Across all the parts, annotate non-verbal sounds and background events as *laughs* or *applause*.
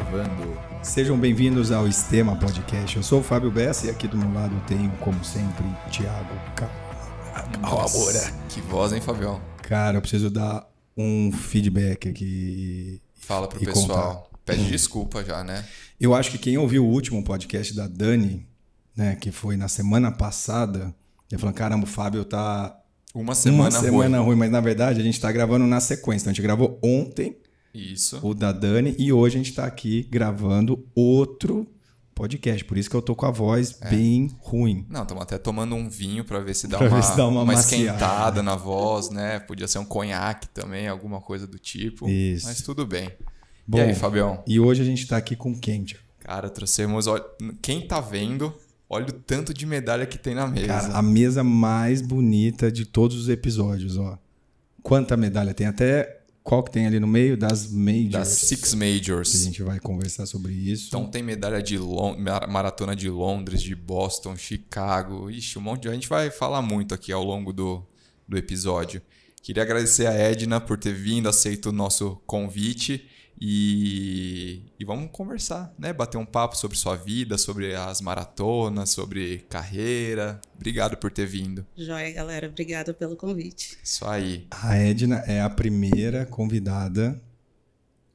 gravando. Sejam bem-vindos ao Estema Podcast. Eu sou o Fábio Bessa e aqui do meu lado tenho, como sempre, Thiago Calmora. Que voz, hein, Fabião? Cara, eu preciso dar um feedback aqui. Fala pro pessoal. Contar. Pede hum. desculpa já, né? Eu acho que quem ouviu o último podcast da Dani, né, que foi na semana passada, ele falou: caramba, o Fábio tá uma semana, uma semana ruim. ruim. mas na verdade a gente está gravando na sequência. Então, a gente gravou ontem isso. O da Dani. E hoje a gente está aqui gravando outro podcast. Por isso que eu tô com a voz é. bem ruim. Não, estamos até tomando um vinho para ver se *laughs* dá pra uma, se dá uma, uma esquentada na voz, né? Podia ser um conhaque também, alguma coisa do tipo. Isso. Mas tudo bem. Bom, e aí, Fabião? E hoje a gente tá aqui com quem, Cara, trouxemos. Quem tá vendo, olha o tanto de medalha que tem na mesa. Cara, a mesa mais bonita de todos os episódios, ó. Quanta medalha tem? Até qual que tem ali no meio das majors. Das six majors. A gente vai conversar sobre isso. Então tem medalha de Lon maratona de Londres, de Boston, Chicago. Ixi, um monte de... A gente vai falar muito aqui ao longo do, do episódio. Queria agradecer a Edna por ter vindo, aceito o nosso convite. E, e, vamos conversar, né? Bater um papo sobre sua vida, sobre as maratonas, sobre carreira. Obrigado por ter vindo. Joia, galera. Obrigada pelo convite. Isso aí. A Edna é a primeira convidada,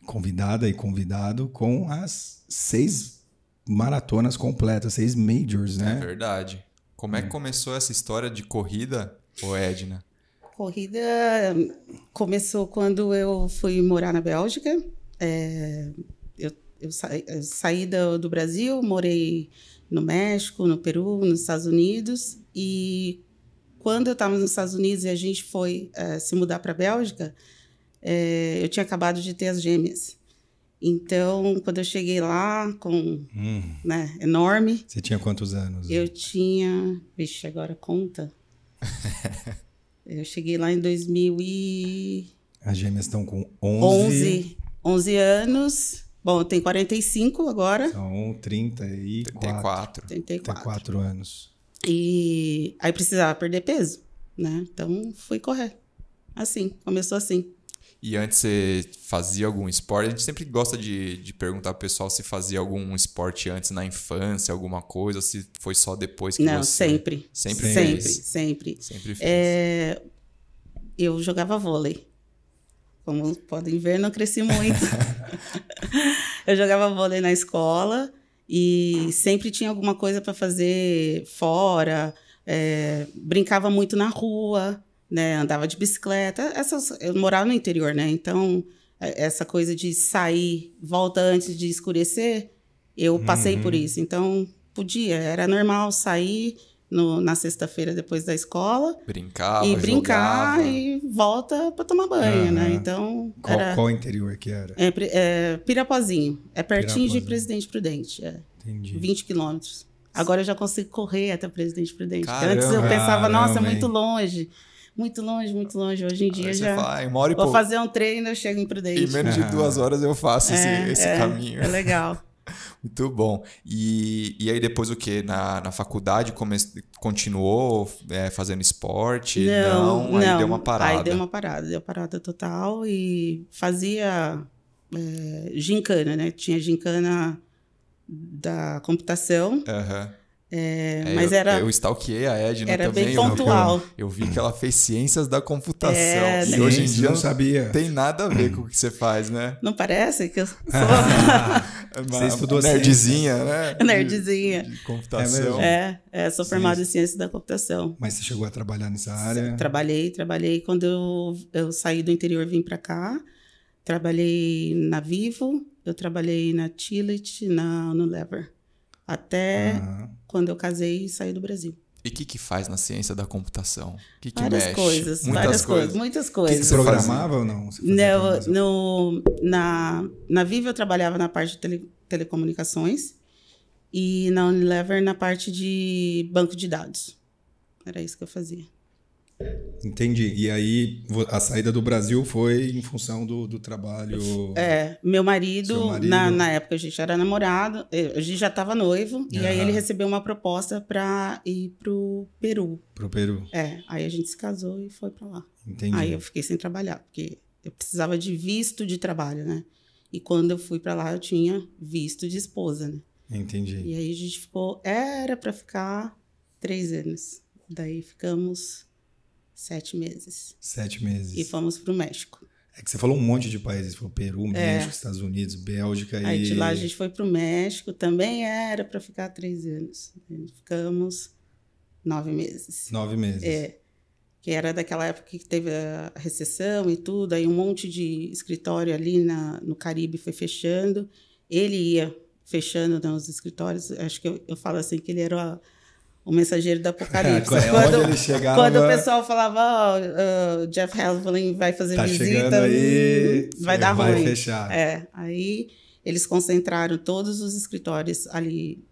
convidada e convidado com as seis maratonas completas, seis majors, né? É verdade. Como é, é que começou essa história de corrida, ô Edna? Corrida hum, começou quando eu fui morar na Bélgica é, eu, eu, saí, eu saí do, do, Brasil, morei no México, no Peru, nos Estados Unidos. E quando eu estava nos Estados Unidos e a gente foi é, se mudar para a Bélgica, é, eu tinha acabado de ter as gêmeas. Então, quando eu cheguei lá, com. Hum. Né, enorme. Você tinha quantos anos? Eu tinha. Vixe, agora conta. *laughs* eu cheguei lá em 2000. E... As gêmeas estão com 11. 11. 11 anos. Bom, tem 45 agora. São 34. 34. 34 anos. E aí precisava perder peso, né? Então fui correr. Assim, começou assim. E antes você fazia algum esporte? A gente sempre gosta de, de perguntar pro pessoal se fazia algum esporte antes na infância, alguma coisa, se foi só depois que Não, você... sempre. Sempre, sempre, sempre. Sempre, sempre. É... Eu jogava vôlei. Como podem ver, não cresci muito. *laughs* eu jogava vôlei na escola e sempre tinha alguma coisa para fazer fora. É, brincava muito na rua, né? Andava de bicicleta. Essas, eu morava no interior, né? Então, é, essa coisa de sair, volta antes de escurecer, eu passei uhum. por isso. Então, podia, era normal sair no, na sexta-feira depois da escola. Brincava, E brincar jogava. e volta para tomar banho, uhum. né? Então. Qual, era, qual interior que era? É, é Pirapozinho. É pertinho Pirapozinho. de Presidente Prudente. É. Entendi. 20 quilômetros. Agora eu já consigo correr até Presidente Prudente. Caramba, Antes eu pensava, nossa, é muito longe muito longe, muito longe. Hoje em dia Aí já. Fala, vou pouco. fazer um treino, eu chego em Prudente. Em menos de duas horas eu faço é, esse, esse é, caminho. É legal. *laughs* Muito bom. E, e aí depois o que? Na, na faculdade come, continuou é, fazendo esporte? Não, não, aí deu uma parada. Aí deu uma parada, deu parada total e fazia é, gincana, né? Tinha gincana da computação. Aham. Uhum é, é, mas eu, era. Eu stalkeei a Edna era também. Bem pontual. Eu, eu, vi que ela fez ciências da computação. É, e né? hoje em dia não sabia. tem nada a ver com o que você faz, né? Não parece que eu sou. Ah, *laughs* você estudou nerdzinha, né? *laughs* Nerdzinha. De, de é computação. É, é, sou formada em ciências da computação. Mas você chegou a trabalhar nessa área? Trabalhei, trabalhei. Quando eu, eu saí do interior, vim para cá. Trabalhei na Vivo, eu trabalhei na Tillet, na Lever. Até. Ah quando eu casei e saí do Brasil. E o que, que faz na ciência da computação? Que que várias mexe? coisas, muitas várias coisas, coisas muitas coisas. Que você programava ou não? no, na, na eu trabalhava na parte de tele, telecomunicações e na Unilever na parte de banco de dados. Era isso que eu fazia. Entendi. E aí a saída do Brasil foi em função do, do trabalho. É, meu marido, marido... Na, na, época a gente era namorado, é, a gente já estava noivo, uhum. e aí ele recebeu uma proposta para ir pro Peru. Pro Peru. É, aí a gente se casou e foi para lá. Entendi. Aí eu fiquei sem trabalhar, porque eu precisava de visto de trabalho, né? E quando eu fui para lá eu tinha visto de esposa, né? Entendi. E aí a gente ficou, era para ficar três anos. Daí ficamos Sete meses. Sete meses. E fomos para o México. É que você falou um monte de países, falou Peru, é. México, é. Estados Unidos, Bélgica Aí e... de lá a gente foi para o México, também era para ficar três anos. Ficamos nove meses. Nove meses. É. Que era daquela época que teve a recessão e tudo, aí um monte de escritório ali na, no Caribe foi fechando. Ele ia fechando né, os escritórios, acho que eu, eu falo assim que ele era... A, o mensageiro do apocalipse. É, *laughs* quando, ele chegava, quando, o pessoal falava, oh, uh, Jeff Havlin vai fazer tá visita, aí, vai dar vai ruim. Fechar. É, aí eles concentraram todos os escritórios ali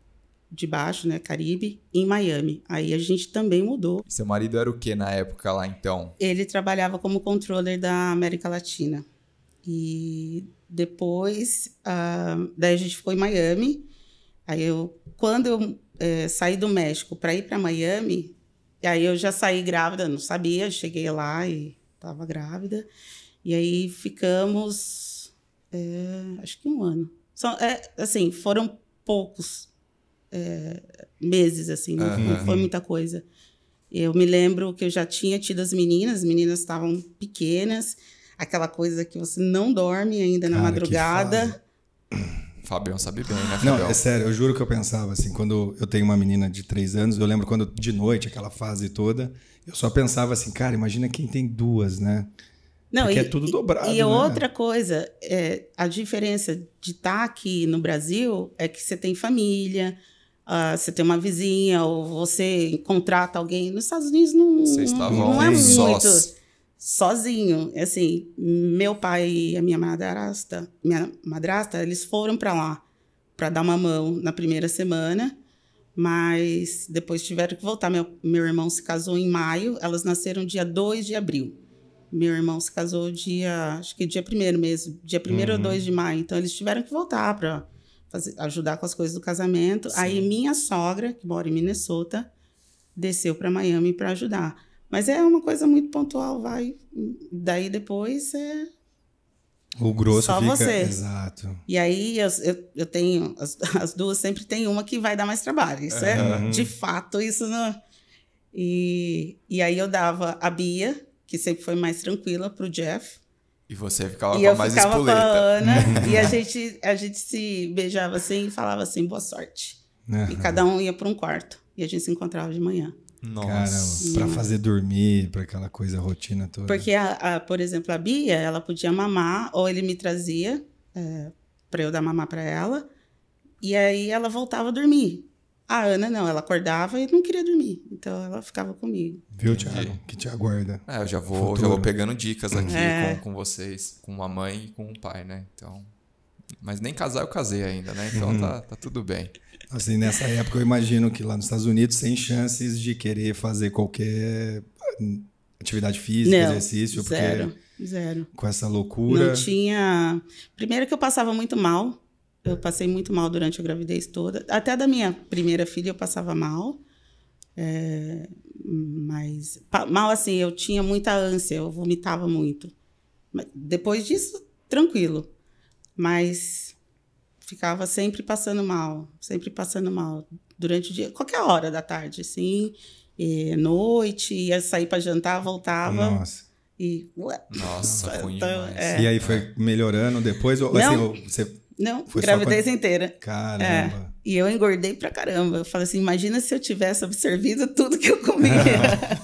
de baixo, né, Caribe, em Miami. Aí a gente também mudou. seu marido era o que na época lá então? Ele trabalhava como controller da América Latina. E depois, uh, daí a gente foi em Miami. Aí eu, quando eu é, do México para ir para Miami, e aí eu já saí grávida, não sabia, cheguei lá e estava grávida. E aí ficamos, é, acho que um ano. São, é, assim, foram poucos é, meses, assim, não, uhum. não, foi muita coisa. Eu me lembro que eu já tinha tido as meninas, as meninas estavam pequenas, aquela coisa que você não dorme ainda na Cara, madrugada. Fabião sabe bem, né, Fabião? Não, é sério, eu juro que eu pensava assim, quando eu tenho uma menina de três anos, eu lembro quando de noite, aquela fase toda, eu só pensava assim, cara, imagina quem tem duas, né? Não, Porque e, é tudo dobrado. E, é né? outra coisa, é, a diferença de estar tá aqui no Brasil é que você tem família, uh, você tem uma vizinha, ou você contrata alguém. Nos Estados Unidos não, não, não é muito sozinho. Assim, meu pai e a minha madrasta, minha madrasta, eles foram para lá para dar uma mão na primeira semana, mas depois tiveram que voltar. Meu, meu irmão se casou em maio, elas nasceram dia 2 de abril. Meu irmão se casou dia, acho que dia 1 mesmo, dia 1 uhum. ou 2 de maio. Então eles tiveram que voltar para ajudar com as coisas do casamento. Sim. Aí minha sogra, que mora em Minnesota, desceu para Miami para ajudar. Mas é uma coisa muito pontual, vai. Daí depois é. O grosso Só fica... você. Exato. E aí eu, eu, eu tenho. As, *laughs* as, duas sempre tem uma que vai dar mais trabalho. Isso uhum. é. De fato, isso não. É. E, e aí eu dava a Bia, que sempre foi mais tranquila, pro Jeff. E você ficava e com a mais ficava espoleta. Com a Ana, *laughs* e a gente, a gente se beijava assim e falava assim, boa sorte. Uhum. E cada um ia para um quarto. E a gente se encontrava de manhã. Nossa. Para fazer dormir, para aquela coisa rotina toda. Porque, a, a, por exemplo, a Bia, ela podia mamar, ou ele me trazia é, para eu dar mamar para ela, e aí ela voltava a dormir. A Ana não, ela acordava e não queria dormir. Então ela ficava comigo. Viu, Tiago? Que te aguarda. É, eu já vou, já vou pegando dicas aqui é. com, com vocês, com a mãe e com o pai, né? Então. Mas nem casar eu casei ainda, né? Então uhum. tá, tá tudo bem. Assim, nessa época eu imagino que lá nos Estados Unidos, sem chances de querer fazer qualquer atividade física, não, exercício, porque zero, zero. com essa loucura. Não tinha. Primeiro que eu passava muito mal. Eu passei muito mal durante a gravidez toda. Até da minha primeira filha eu passava mal. É, mas mal assim, eu tinha muita ânsia, eu vomitava muito. Depois disso, tranquilo. Mas ficava sempre passando mal, sempre passando mal durante o dia, qualquer hora da tarde, assim, e noite, ia sair para jantar, voltava. Nossa. E, ué, Nossa, *laughs* então, é. E aí foi melhorando depois? Ou, assim, não, assim, você não gravidez quando... inteira. Caramba. É. E eu engordei pra caramba. Eu falei assim: imagina se eu tivesse absorvido tudo que eu comia. *laughs*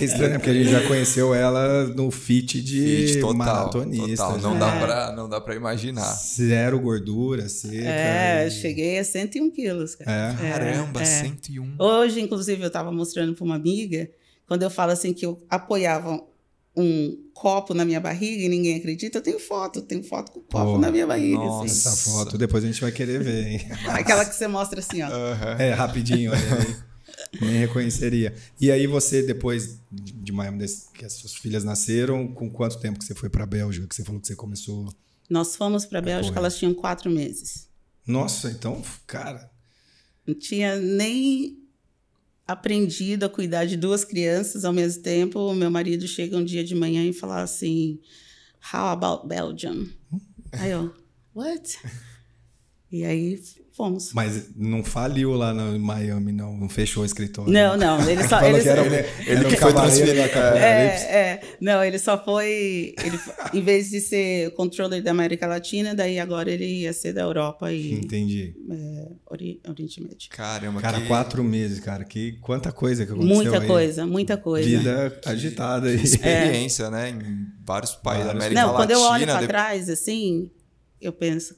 É estranho, porque a gente já conheceu ela no fit de fit total, maratonista. Total. Não, né? dá pra, não dá pra imaginar. Zero gordura, seca. É, e... cheguei a 101 quilos, cara. É. é Caramba, é. 101. Hoje, inclusive, eu estava mostrando pra uma amiga, quando eu falo assim que eu apoiava um copo na minha barriga e ninguém acredita, eu tenho foto, tenho foto com o copo na minha barriga. Assim. Nossa, assim. essa foto depois a gente vai querer ver, hein? Aquela que você mostra assim, ó. É. é, rapidinho, olha aí. Nem reconheceria. E aí você, depois de Miami que as suas filhas nasceram, com quanto tempo que você foi para Bélgica? Que você falou que você começou... Nós fomos para Bélgica, elas tinham quatro meses. Nossa, então, cara... Não tinha nem aprendido a cuidar de duas crianças ao mesmo tempo. O meu marido chega um dia de manhã e fala assim: How about Belgium? Hum? Aí eu, what? E aí fomos. Mas não faliu lá no em Miami, não? Não fechou o escritório? Não, não. Ele só. ele, era, ele, não foi transferido é. cara. É, é, é, não, ele só foi. Ele, em vez de ser controller da América Latina, daí agora ele ia ser da Europa e. Entendi. É, Ori, Oriente Médio. Caramba, cara. Que... Quatro meses, cara. Que, quanta coisa que aconteceu. Muita aí. coisa, muita coisa. Vida que agitada. Aí. Experiência, é. né? Em vários países da América não, Latina. Não, quando eu olho pra trás, assim, eu penso,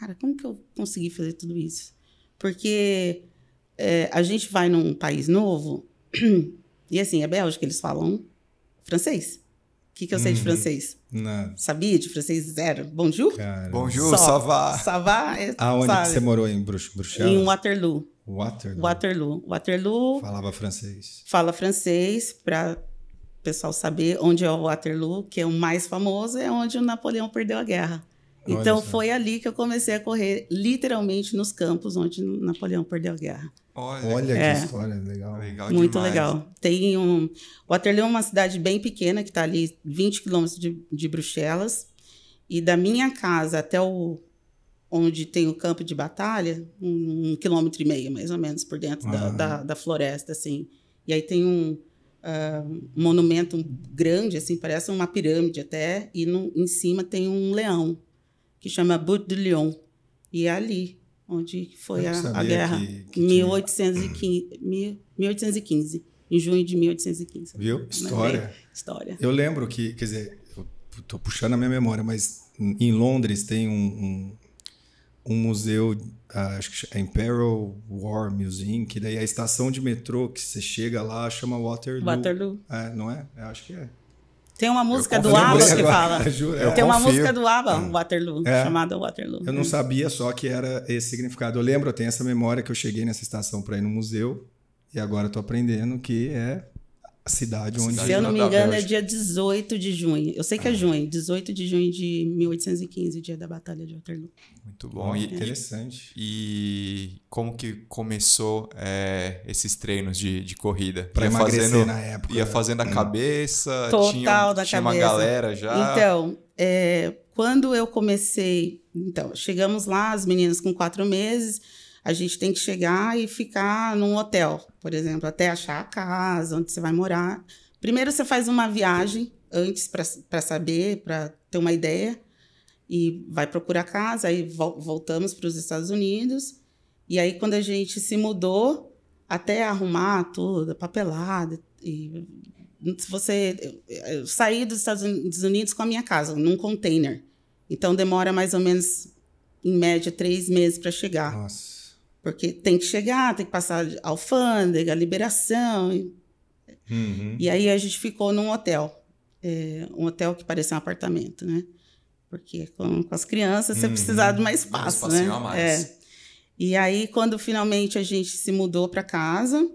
cara, como que eu consegui fazer tudo isso? Porque é, a gente vai num país novo *clears throat* e assim, é Bélgica, eles falam francês. O que, que eu sei hum, de uhum. francês? Não. Sabia de francês zero. Bonjour? Cara. Bonjour, savá. Savá. É, Aonde sabe? você morou em Brux Bruxelas? Em Waterloo. Waterloo. Waterloo. Waterloo. Falava francês. Fala francês para o pessoal saber onde é o Waterloo, que é o mais famoso, é onde o Napoleão perdeu a guerra. Então foi ali que eu comecei a correr, literalmente nos campos onde Napoleão perdeu a guerra. Olha, Olha que é. história legal. legal Muito demais. legal. Tem um. Waterloo é uma cidade bem pequena, que está ali 20 quilômetros de, de Bruxelas. E da minha casa até o, onde tem o campo de batalha, um, um, quilômetro e meio, mais ou menos, por dentro ah. da, da, da, floresta, assim. E aí tem um, uh, monumento grande, assim, parece uma pirâmide até, e no, em cima tem um leão que chama Butte de Lyon. E é ali onde foi a, a, guerra, que, que 1815, tinha... 1815, em junho de 1815. Viu? História. história. Eu lembro que, quer dizer, estou puxando a minha memória, mas em Londres tem um, um, um museu, ah, acho que é Imperial War Museum, que daí é a estação de metrô que você chega lá chama Waterloo. Waterloo. É, não é? Eu acho que é. Tem uma música do ABBA que fala. Tem uma confio. música do ABBA, é. Waterloo, é. chamada Waterloo. Eu não sabia só que era esse significado. Eu lembro, eu tenho essa memória que eu cheguei nessa estação para ir no museu e agora eu tô aprendendo que é a cidade onde... Se eu não me engano, é dia 18 de junho. Eu sei que é ah. é junho. 18 de junho de 1815, dia da Batalha de Waterloo. Muito bom. Ah, e, interessante. E como que começou é, esses treinos de, de corrida? Para emagrecer fazendo, na época. Ia fazendo a hum. cabeça? Total tinha, da tinha cabeça. uma galera já? Então, é, quando eu comecei... Então, chegamos lá, as meninas com quatro meses... A gente tem que chegar e ficar num hotel, por exemplo, até achar a casa, onde você vai morar. Primeiro você faz uma viagem antes para saber, para ter uma ideia, e vai procurar casa, aí voltamos para os Estados Unidos. E aí, quando a gente se mudou, até arrumar tudo, papelada, e você eu saí dos Estados Unidos com a minha casa, num container. Então demora mais ou menos, em média, três meses para chegar. Nossa. Porque tem que chegar, tem que passar a alfândega, a liberação. E, uhum. e aí a gente ficou num hotel. É, um hotel que parecia um apartamento, né? Porque com, com as crianças uhum. você precisava de mais espaço, mais né? mais. É. E aí, quando finalmente a gente se mudou para casa,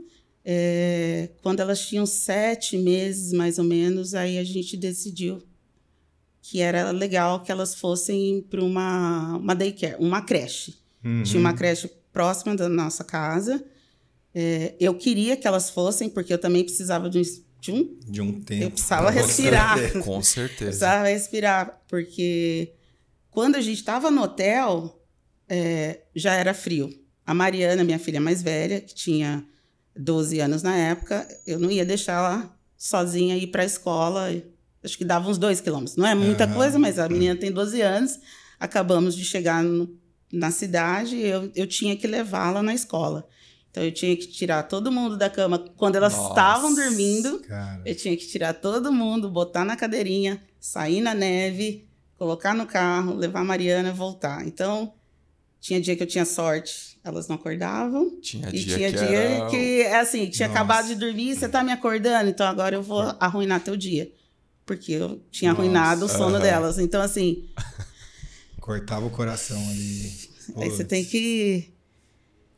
é, quando elas tinham sete meses, mais ou menos, aí a gente decidiu que era legal que elas fossem para uma, uma daycare, uma creche. Uhum. Tinha uma uhum. creche próxima da nossa casa. É, eu queria que elas fossem, porque eu também precisava de um. De um, de um tempo. Eu precisava Com respirar. Certeza. *laughs* Com certeza. precisava respirar, porque quando a gente estava no hotel, é, já era frio. A Mariana, minha filha mais velha, que tinha 12 anos na época, eu não ia deixar ela sozinha ir para a escola. Acho que dava uns dois quilômetros. Não é muita uhum. coisa, mas a é. menina tem 12 anos. Acabamos de chegar no, na cidade, eu, eu tinha que levá-la na escola. Então eu tinha que tirar todo mundo da cama quando elas estavam dormindo. Cara. Eu tinha que tirar todo mundo, botar na cadeirinha, sair na neve, colocar no carro, levar a Mariana e voltar. Então tinha dia que eu tinha sorte, elas não acordavam. Tinha e dia tinha que dia era... que é assim, tinha Nossa. acabado de dormir, você tá me acordando, então agora eu vou é. arruinar teu dia. Porque eu tinha Nossa, arruinado o sono delas. Então assim, Cortava o coração ali. Pô. Aí você tem que.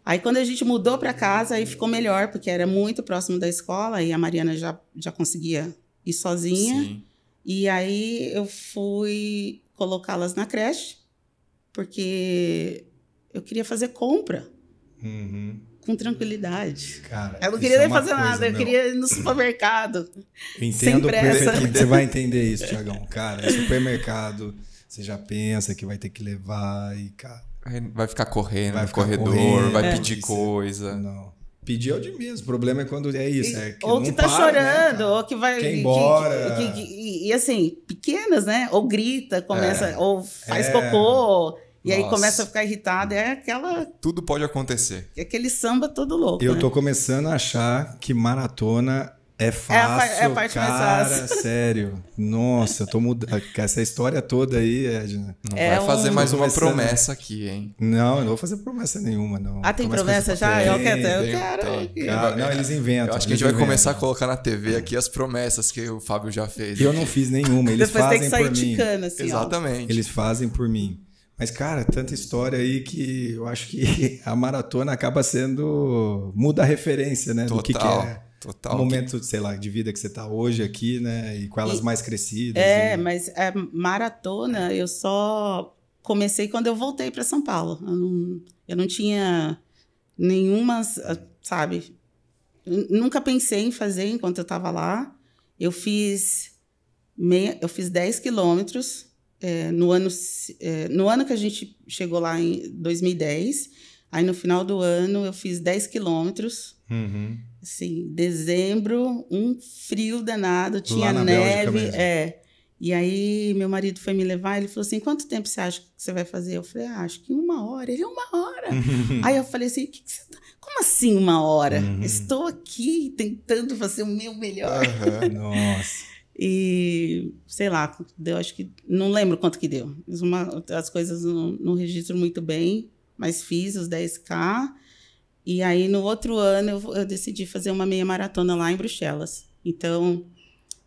Aí quando a gente mudou para casa, aí ficou melhor, porque era muito próximo da escola e a Mariana já, já conseguia ir sozinha. Sim. E aí eu fui colocá-las na creche, porque eu queria fazer compra. Uhum. Com tranquilidade. Cara, eu não queria é nem é fazer coisa, nada, não. eu queria ir no supermercado. Eu entendo perfeitamente. Você vai entender isso, Tiagão. Cara, é supermercado você já pensa que vai ter que levar e, cara. Vai ficar correndo vai ficar corredor, correndo, vai né? pedir é. coisa. Não. Pedir é o de menos. O problema é quando é isso. É que ou que tá para, né, chorando, né, ou que vai. Quer embora. Que, que, que, e assim, pequenas, né? Ou grita, começa, é. ou faz é. cocô. E Nossa. aí começa a ficar irritado, é aquela. Tudo pode acontecer. É aquele samba todo louco. Eu né? tô começando a achar que maratona é fácil, é a, é a parte cara, mais fácil. *laughs* sério. Nossa, tô mudando. *laughs* Essa história toda aí, Edna. Não é vai um... fazer mais uma promessa aqui, hein? Não, eu não vou fazer promessa nenhuma, não. Ah, tem promessa já? Eu quero. Eu quero. Não, eles inventam. Eu acho que a gente vai começar a colocar na TV aqui as promessas que o Fábio já fez. Eu não fiz nenhuma, eles Depois fazem tem que sair por mim. Ticando, assim, Exatamente. Ó. Eles fazem por mim. Mas, cara, tanta história aí que eu acho que *laughs* a maratona acaba sendo. muda a referência, né? Total. Do que, que é Total. O momento, sei lá, de vida que você está hoje aqui, né? E com elas e, mais crescidas. É, e... mas a é maratona eu só comecei quando eu voltei para São Paulo. Eu não, eu não tinha nenhuma, ah, sabe? Nunca pensei em fazer enquanto eu estava lá. Eu fiz meia, eu fiz 10 quilômetros é, no ano é, no ano que a gente chegou lá em 2010. Aí no final do ano eu fiz 10 quilômetros Uhum. Assim, dezembro, um frio danado, tinha neve. É. E aí meu marido foi me levar, ele falou assim: quanto tempo você acha que você vai fazer? Eu falei, ah, acho que uma hora. Ele, uma hora. *laughs* aí eu falei assim, que que tá... Como assim uma hora? Uhum. Estou aqui tentando fazer o meu melhor. Uhum. *laughs* Nossa. E sei lá, deu, acho que. Não lembro quanto que deu. Uma, as coisas não, não registro muito bem, mas fiz os 10K. E aí, no outro ano, eu, eu decidi fazer uma meia maratona lá em Bruxelas. Então,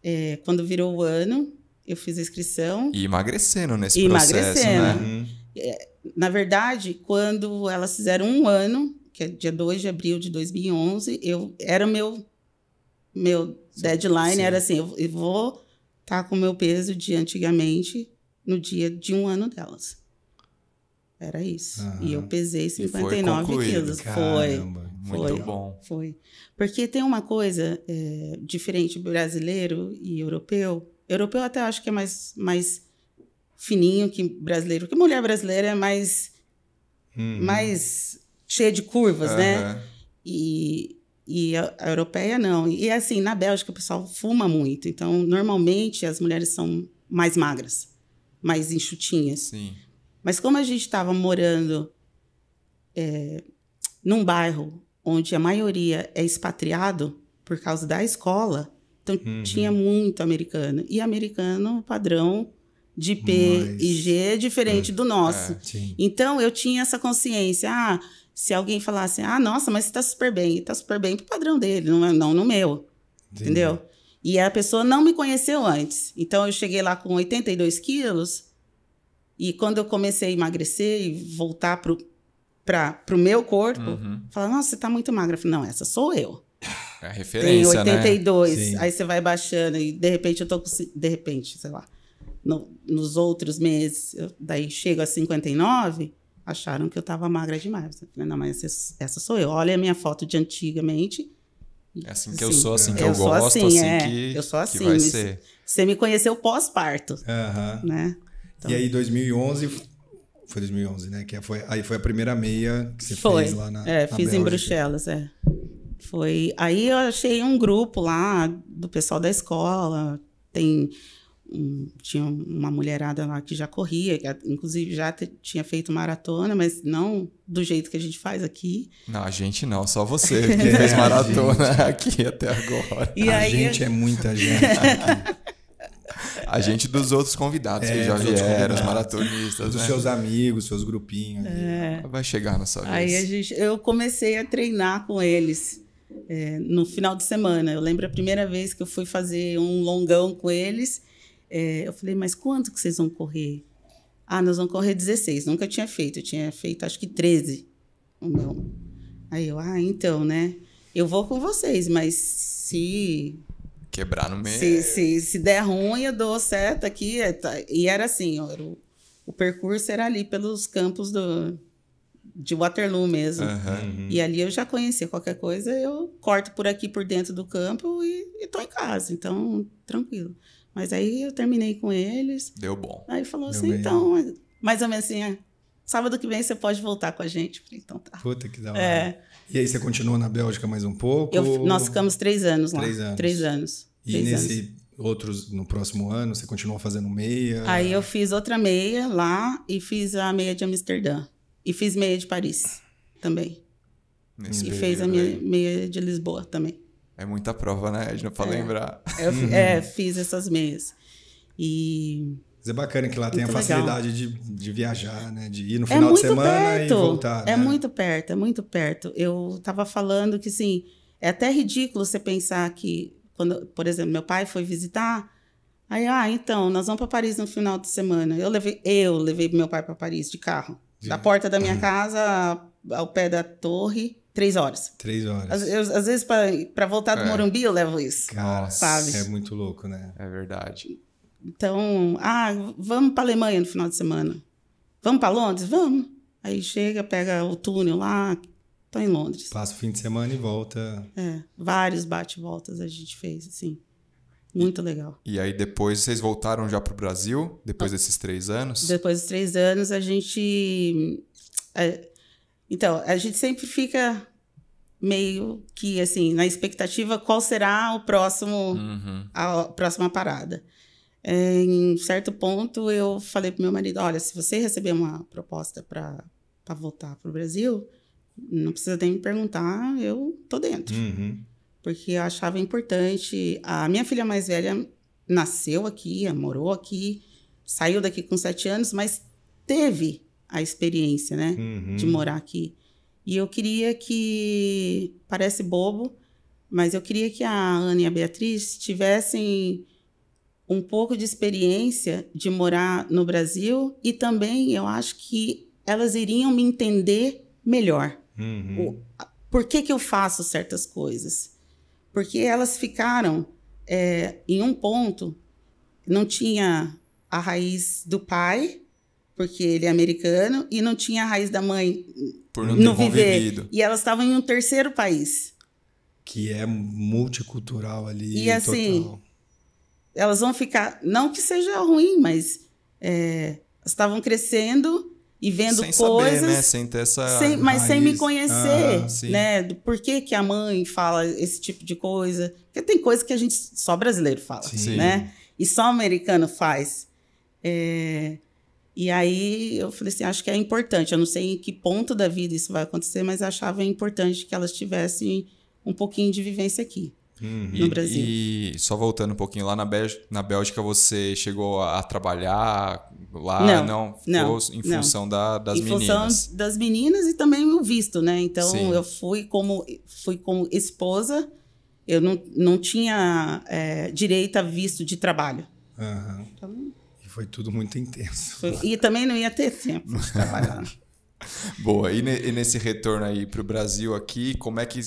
é, quando virou o ano, eu fiz a inscrição. E emagrecendo nesse e processo, emagrecendo. né? Uhum. É, na verdade, quando elas fizeram um ano, que é dia 2 de abril de 2011, eu, era meu, meu deadline, sim. era assim, eu, eu vou estar tá com o meu peso de antigamente no dia de um ano delas. Era isso. Uhum. E eu pesei 59 e foi quilos. Caramba, foi. Muito foi, bom. Foi. Porque tem uma coisa é, diferente brasileiro e europeu. Europeu até acho que é mais, mais fininho que brasileiro. Porque mulher brasileira é mais, uhum. mais cheia de curvas, uhum. né? E, e a, a, europeia não. E assim, na Bélgica o pessoal fuma muito. Então, normalmente as mulheres são mais magras, mais enxutinhas. Sim. Mas como a gente estava morando é, num bairro onde a maioria é expatriado por causa da escola, então uhum. tinha muito americano. E americano, padrão de P Mas... e G é diferente é, do nosso. É, então eu tinha essa consciência. Ah, se alguém falasse, ah, nossa, mas você tá super bem, está super bem pro padrão dele, não, é, não no meu. Entendi. Entendeu? E a pessoa não me conheceu antes. Então eu cheguei lá com 82 quilos e quando eu comecei a emagrecer e voltar pro, pra, pro meu corpo, uhum. falar, nossa, você tá muito magra. Eu falei, não, essa sou eu. É a referência, Tem 82, né? aí você vai baixando e de repente eu tô com... De repente, sei lá. No, nos outros meses, eu, daí chego a 59, acharam que eu tava magra demais. Eu falei, não, mas essa, essa sou eu. Olha a minha foto de antigamente... É assim que assim, eu sou, assim que eu, eu gosto, assim, assim é. que, eu sou assim, que vai ser. Você me conheceu pós-parto, uhum. né? Então... E aí, 2011, então- foi 2011, né? Que foi, aí foi a primeira meia que você foi. fez lá na. É, na fiz Bélgica. em Bruxelas, é. Foi. Aí eu achei um grupo lá do pessoal da escola. Tem. Um, tinha uma mulherada lá que já corria, que inclusive já tinha feito maratona, mas não do jeito que a gente faz aqui. Não, a gente não, só você *laughs* que fez é, maratona *laughs* aqui até agora. E a aí, gente é muita gente *laughs* aqui. A gente dos outros convidados é, que já vieram, os maratonistas. Dos né? seus amigos, seus grupinhos. É. Vai chegar na sua vez. Aí a gente, eu comecei a treinar com eles é, no final de semana. Eu lembro a primeira vez que eu fui fazer um longão com eles. É, eu falei, mas quanto que vocês vão correr? Ah, nós vamos correr 16. Nunca tinha feito. Eu tinha feito acho que 13. meu Aí eu, ah, então, né? Eu vou com vocês, mas se quebrar no meio. Se, se, se der ruim, eu dou certo aqui. É, tá, e era assim, ó, o, o, percurso era ali pelos campos do, de Waterloo mesmo. Uhum. E ali eu já conhecia qualquer coisa, eu corto por aqui, por dentro do campo e, e tô em casa. Então, tranquilo. Mas aí eu terminei com eles. Deu bom. Aí falou Deu assim, bem. então, mais ou menos assim, é, sábado que vem você pode voltar com a gente. Falei, então tá. Puta que da é. hora. É. E aí você continuou na Bélgica mais um pouco? Eu, nós ficamos três anos lá. Três anos. Três anos. E nesse anos. outros no próximo ano você continuou fazendo meia? Aí eu fiz outra meia lá e fiz a meia de Amsterdã e fiz meia de Paris também. Nesse e fez a meia, meia de Lisboa também. É muita prova, né, Edna, pra é. lembrar. Eu, é, *laughs* fiz essas meias. E mas é bacana que lá tem a facilidade de, de viajar, né? De ir no é final é de semana perto. e voltar. É né? muito perto, é muito perto. Eu tava falando que, assim, é até ridículo você pensar que quando, por exemplo, meu pai foi visitar, aí, ah, então, nós vamos para Paris no final de semana. Eu levei, eu levei meu pai para Paris de carro. Da porta da minha *laughs* casa ao pé da torre, três horas. Três horas. Às, eu, às vezes, para voltar do é. Morumbi, eu levo isso. Cara, sabe? é muito louco, né? É verdade. Então, ah, vamos para Alemanha no final de semana. Vamos para Londres? Vamos. Aí chega, pega o túnel lá, Estou em Londres. Passa o fim de semana e volta. É, vários bate-voltas a gente fez, assim. Muito legal. E aí depois vocês voltaram já para o Brasil, depois ah. desses três anos? Depois dos três anos a gente... É, então, a gente sempre fica meio que assim, na expectativa qual será o próximo, uhum. a próxima parada. É, em certo ponto eu falei pro meu marido, olha, se você receber uma proposta para voltar para o Brasil, não precisa nem me perguntar, eu tô dentro. Uhum. Porque eu achava importante. A minha filha mais velha nasceu aqui, morou aqui, saiu daqui com sete anos, mas teve a experiência, né, uhum. de morar aqui. E eu queria que. Parece bobo, mas eu queria que a Ana e a Beatriz tivessem um pouco de experiência de morar no Brasil e também eu acho que elas iriam me entender melhor. Uhum. O, por que, que eu faço certas coisas? Porque elas ficaram é, em um ponto, não tinha a raiz do pai, porque ele é americano, e não tinha a raiz da mãe Por não no viver. Convivido. E elas estavam em um terceiro país. Que é multicultural ali. E assim, total. elas vão ficar. Não que seja ruim, mas é, estavam crescendo e vendo sem coisas. Saber, né? Sem ter essa. Sem, mas raiz. sem me ah, conhecer, ah, né? Por que que a mãe fala esse tipo de coisa. Porque tem coisa que a gente só brasileiro fala, sim. né? E só americano faz. É... E aí eu falei assim: acho que é importante. Eu não sei em que ponto da vida isso vai acontecer, mas achava importante que elas tivessem um pouquinho de vivência aqui. Uhum. no Brasil. E, só voltando um pouquinho, lá na, Bélgica, na Bélgica você chegou a trabalhar lá? Não, não, não em função não. Da, das em meninas. Em função das meninas e também o visto, né? Então Sim. eu fui como, fui como esposa, eu não, não tinha é, direito a visto de trabalho. Uhum. Então, e foi tudo muito intenso. Foi, e também não ia ter tempo de trabalhar. *laughs* *laughs* Boa. E, ne, e, nesse retorno aí para o Brasil aqui, como é que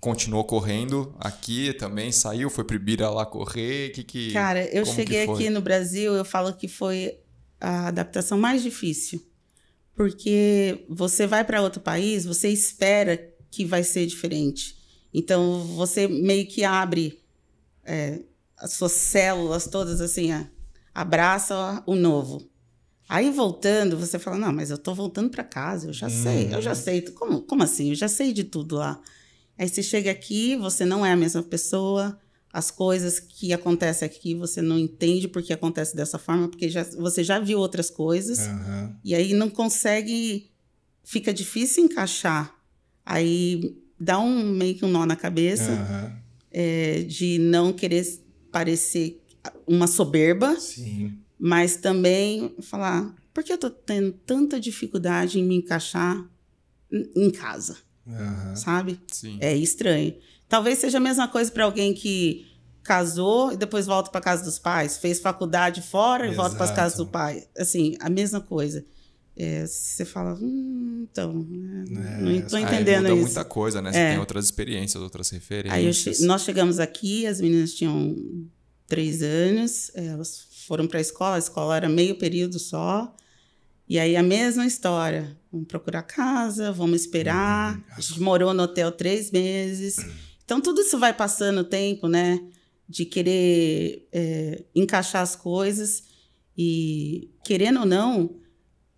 continuou correndo aqui também? Saiu, foi para Ibira lá correr? Que, que, Cara, eu cheguei aqui no Brasil, eu falo que foi a adaptação mais difícil. Porque você vai para outro país, você espera que vai ser diferente. Então, você meio que abre é, as suas células todas, assim, ó, abraça o novo. Aí voltando, você fala: Não, mas eu tô voltando para casa, eu já hum. sei, eu já uhum. sei. Como, como assim? Eu já sei de tudo lá. Aí você chega aqui, você não é a mesma pessoa, as coisas que acontecem aqui você não entende porque acontece dessa forma, porque já, você já viu outras coisas. Uhum. E aí não consegue. Fica difícil encaixar. Aí dá um meio que um nó na cabeça uhum. é, de não querer parecer uma soberba. Sim mas também falar, por que eu tô tendo tanta dificuldade em me encaixar em casa? Uhum. Sabe? Sim. É estranho. Talvez seja a mesma coisa para alguém que casou e depois volta para casa dos pais, fez faculdade fora Exato. e volta para as casas do pai. Assim, a mesma coisa. É, você fala, hum, então, né, é, não estou entendendo aí muda isso. muita coisa, né? Você é. tem outras experiências, outras referências. Aí che nós chegamos aqui, as meninas tinham três anos, elas foram para a escola, a escola era meio período só. E aí a mesma história. Vamos procurar casa, vamos esperar. Hum, a gente morou no hotel três meses. Uhum. Então tudo isso vai passando o tempo, né? De querer é, encaixar as coisas. E querendo ou não,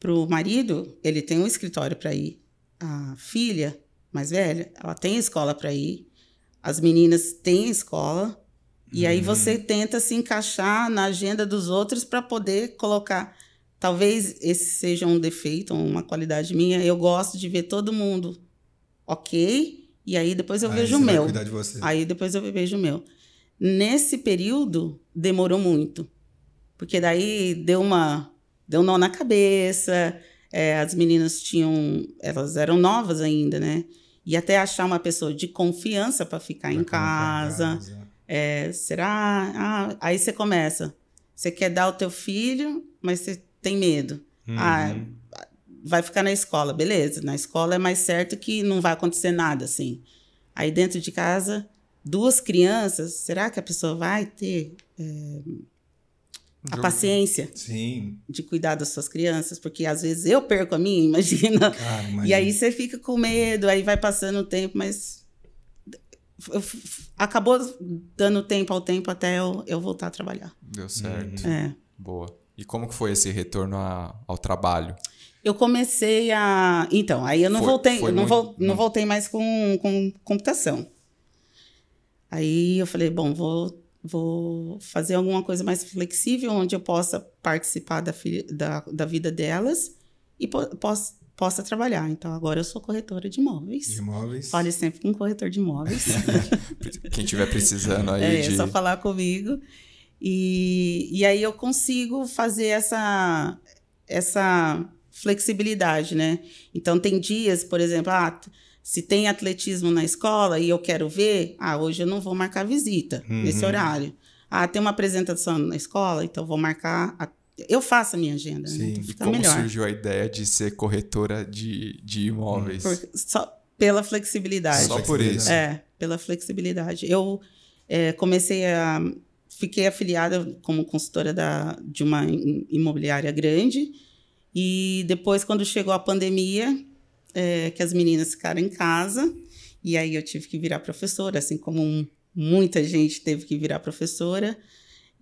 para o marido, ele tem um escritório para ir. A filha mais velha, ela tem escola para ir. As meninas têm escola. E uhum. aí você tenta se encaixar na agenda dos outros para poder colocar. Talvez esse seja um defeito, uma qualidade minha. Eu gosto de ver todo mundo ok, e aí depois eu aí vejo o meu. De aí depois eu vejo o meu. Nesse período, demorou muito. Porque daí deu uma. Deu nó na cabeça. É, as meninas tinham. Elas eram novas ainda, né? E até achar uma pessoa de confiança para ficar pra em casa. casa é, será? Ah, aí você começa. Você quer dar o teu filho, mas você tem medo. Ah, uhum. Ah, vai ficar na escola, beleza. Na escola é mais certo que não vai acontecer nada, assim. Aí dentro de casa, duas crianças, será que a pessoa vai ter é, a paciência Sim. de cuidar das suas crianças? Porque às vezes eu perco a minha, *laughs* imagina. Cara, imagina. E aí você fica com medo, aí vai passando o tempo, mas acabou dando tempo ao tempo até eu, eu voltar a trabalhar. Deu certo. Uhum. É. Boa. E como que foi esse retorno a, ao trabalho? Eu comecei a. Então, aí eu não foi, voltei, foi eu não, muito... não voltei mais com, com computação. Aí eu falei, bom, vou, vou fazer alguma coisa mais flexível onde eu possa participar da, da, da vida delas e po posso possa trabalhar. Então agora eu sou corretora de imóveis. De imóveis. Fale sempre com um corretor de imóveis. *laughs* Quem tiver precisando aí. É, de... é só falar comigo. E, e aí eu consigo fazer essa, essa flexibilidade, né? Então tem dias, por exemplo, ah, se tem atletismo na escola e eu quero ver, ah, hoje eu não vou marcar visita uhum. nesse horário. Ah, tem uma apresentação na escola, então vou marcar a eu faço a minha agenda. Né? Sim, né? e como melhor. surgiu a ideia de ser corretora de, de imóveis? Por, só pela flexibilidade. Só por isso. É, pela flexibilidade. Eu é, comecei a... Fiquei afiliada como consultora da, de uma imobiliária grande e depois, quando chegou a pandemia, é, que as meninas ficaram em casa, e aí eu tive que virar professora, assim como muita gente teve que virar professora.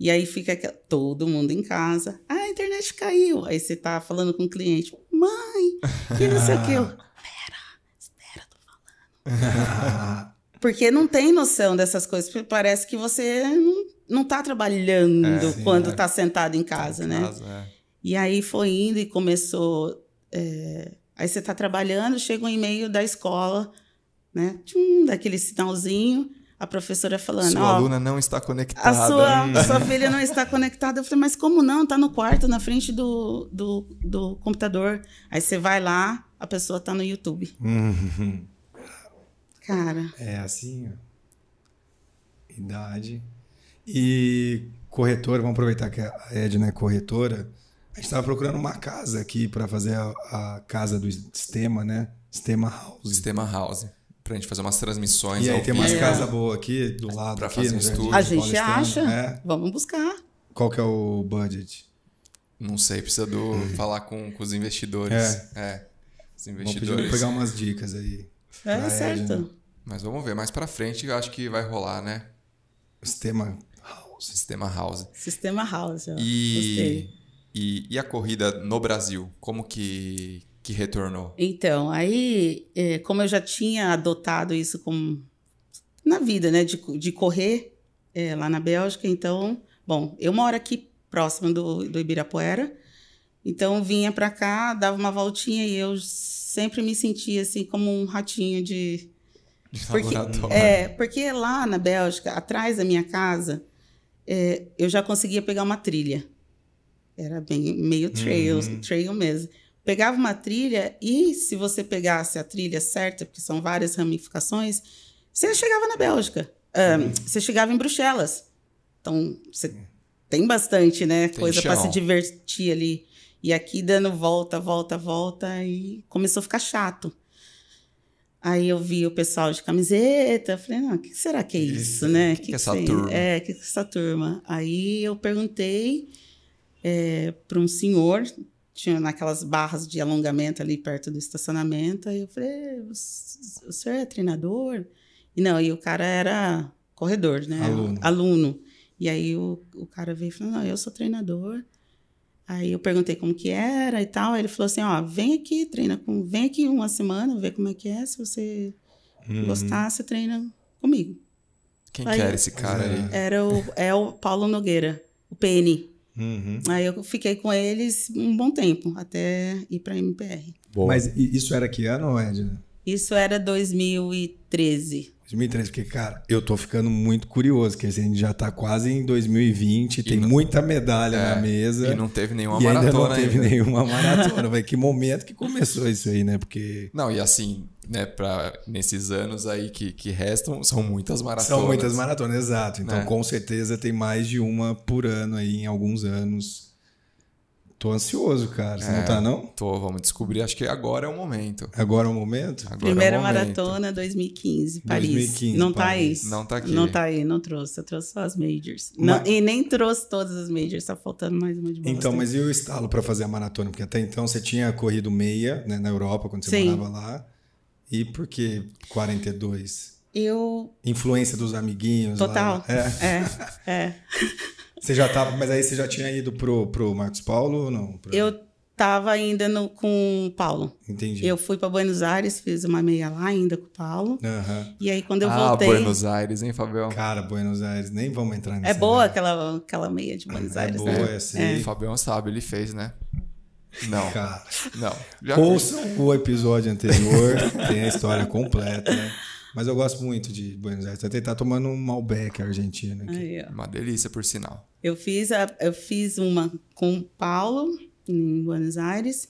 E aí fica todo mundo em casa. Ah, a internet caiu. Aí você tá falando com o cliente. Mãe, que não sei o que. Eu, espera, *laughs* espera, tô falando. Porque não tem noção dessas coisas. Parece que você não, não tá trabalhando é, sim, quando é. tá sentado em casa, tá em né? casa, né? É. E aí foi indo e começou... É... Aí você tá trabalhando, chega um e-mail da escola, né? Tchum, daquele sinalzinho a professora falando. Sua oh, aluna não está conectada. A sua, hum. sua filha não está conectada. Eu falei, mas como não? Está no quarto, na frente do, do, do, computador. Aí você vai lá, a pessoa está no YouTube. Uhum. Cara. É assim, ó. Idade. E corretora, vamos aproveitar que a Edna é corretora. A gente estava procurando uma casa aqui para fazer a, a casa do sistema, né? Sistema House. Sistema House pra gente fazer umas transmissões. E aí tem umas é. casas boas aqui do lado. Pra aqui, fazer um estúdio. A gente acha. É. Vamos buscar. Qual que é o budget? Não sei, precisa do, hum. falar com, com os investidores. É. é. Os investidores. Vamos pegar umas dicas aí. É, certo. Né? Mas vamos ver, mais pra frente eu acho que vai rolar, né? Sistema House. Sistema House. Sistema House, ó. E, Gostei. E, e a corrida no Brasil? Como que, que retornou? Então, aí, é, como eu já tinha adotado isso como na vida, né, de, de correr é, lá na Bélgica, então, bom, eu moro aqui próximo do, do Ibirapuera, então vinha para cá, dava uma voltinha e eu sempre me sentia assim como um ratinho de, de porque, é, porque lá na Bélgica, atrás da minha casa, é, eu já conseguia pegar uma trilha. Era bem, meio trail, uhum. trail mesmo pegava uma trilha e se você pegasse a trilha certa, porque são várias ramificações, você chegava na Bélgica, ah, um, uhum. você chegava em Bruxelas. Então, você tem bastante, né? Tem coisa para se divertir ali. E aqui dando volta, volta, volta, e começou a ficar chato. Aí eu vi o pessoal de camiseta, falei, não, ah, o que será que é isso, né? O que, que, que, é essa que turma? É, que, que é essa turma? Aí eu perguntei é, eh, para um senhor tinha naquelas barras de alongamento ali perto do estacionamento. Aí eu falei, o senhor é treinador? E não, e o cara era corredor, né? Aluno. Aluno. E aí o, o cara veio e falou, não, eu sou treinador. Aí eu perguntei como que era e tal. Aí ele falou assim, ó, vem aqui, treina com... Vem aqui uma semana, vê como é que é. Se você uhum. gostar, você treina comigo. Quem aí, que era esse cara aí? Era o, é o Paulo Nogueira, o PN. Uhum. Aí eu fiquei com eles um bom tempo, até ir para a MPR. Boa. Mas isso era que ano, Edna? Isso era 2013. 2013, porque, cara, eu tô ficando muito curioso, que a gente já tá quase em 2020, e tem não, muita medalha é, na mesa. E não teve nenhuma maratona ainda não teve ainda. nenhuma *laughs* maratona, velho. Que momento que começou isso aí, né? Porque... Não, e assim, né, para nesses anos aí que, que restam, são muitas maratonas. São muitas maratonas, exato. Então, né? com certeza tem mais de uma por ano aí em alguns anos. Tô ansioso, cara. Você é, não tá, não? Tô, vamos descobrir. Acho que agora é o momento. Agora é o momento? Agora Primeira é o momento. maratona 2015, Paris. 2015, não Paris. tá aí. Não tá aqui. Não tá aí, não trouxe. Eu trouxe só as majors. Mas... Não, e nem trouxe todas as majors, tá faltando mais uma de Boston. Então, mas e o estalo para fazer a maratona? Porque até então você tinha corrido meia né, na Europa, quando você Sim. morava lá. E por que 42? Eu. Influência dos amiguinhos. Total. Lá. É. é. é. *laughs* Você já tava. Tá, mas aí você já tinha ido pro, pro Marcos Paulo ou não? Pro... Eu tava ainda no, com o Paulo. Entendi. Eu fui para Buenos Aires, fiz uma meia lá ainda com o Paulo. Uhum. E aí quando eu ah, voltei. Ah, Buenos Aires, hein, Fabião? Cara, Buenos Aires, nem vamos entrar nisso. É boa aquela, aquela meia de Buenos é, Aires. É boa, né? é assim. É. O Fabião sabe, ele fez, né? Não. Cara. Não. Já Ouçam conheço. o episódio anterior, tem a história completa. Né? Mas eu gosto muito de Buenos Aires. Tentei tá estar tomando um Malbec argentino aqui. Aí, Uma delícia, por sinal. Eu fiz, a, eu fiz uma com o Paulo, em Buenos Aires.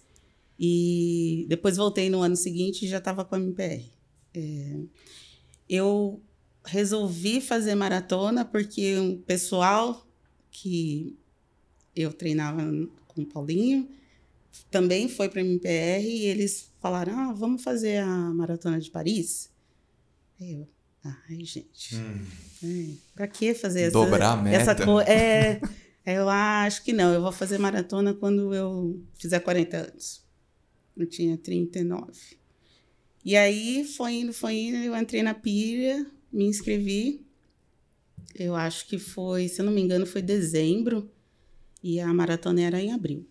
E depois voltei no ano seguinte e já estava com a MPR. É, eu resolvi fazer maratona porque um pessoal que eu treinava com o Paulinho também foi para a MPR e eles falaram: ah, vamos fazer a maratona de Paris? eu, ai, gente, hum. Né, para que fazer essa. Dobrar a meta. Essa é, eu ah, acho que não, eu vou fazer maratona quando eu fizer 40 anos. Eu tinha 39. E aí foi indo, foi indo, eu entrei na pilha, me inscrevi. Eu acho que foi, se eu não me engano, foi dezembro. E a maratona era em abril.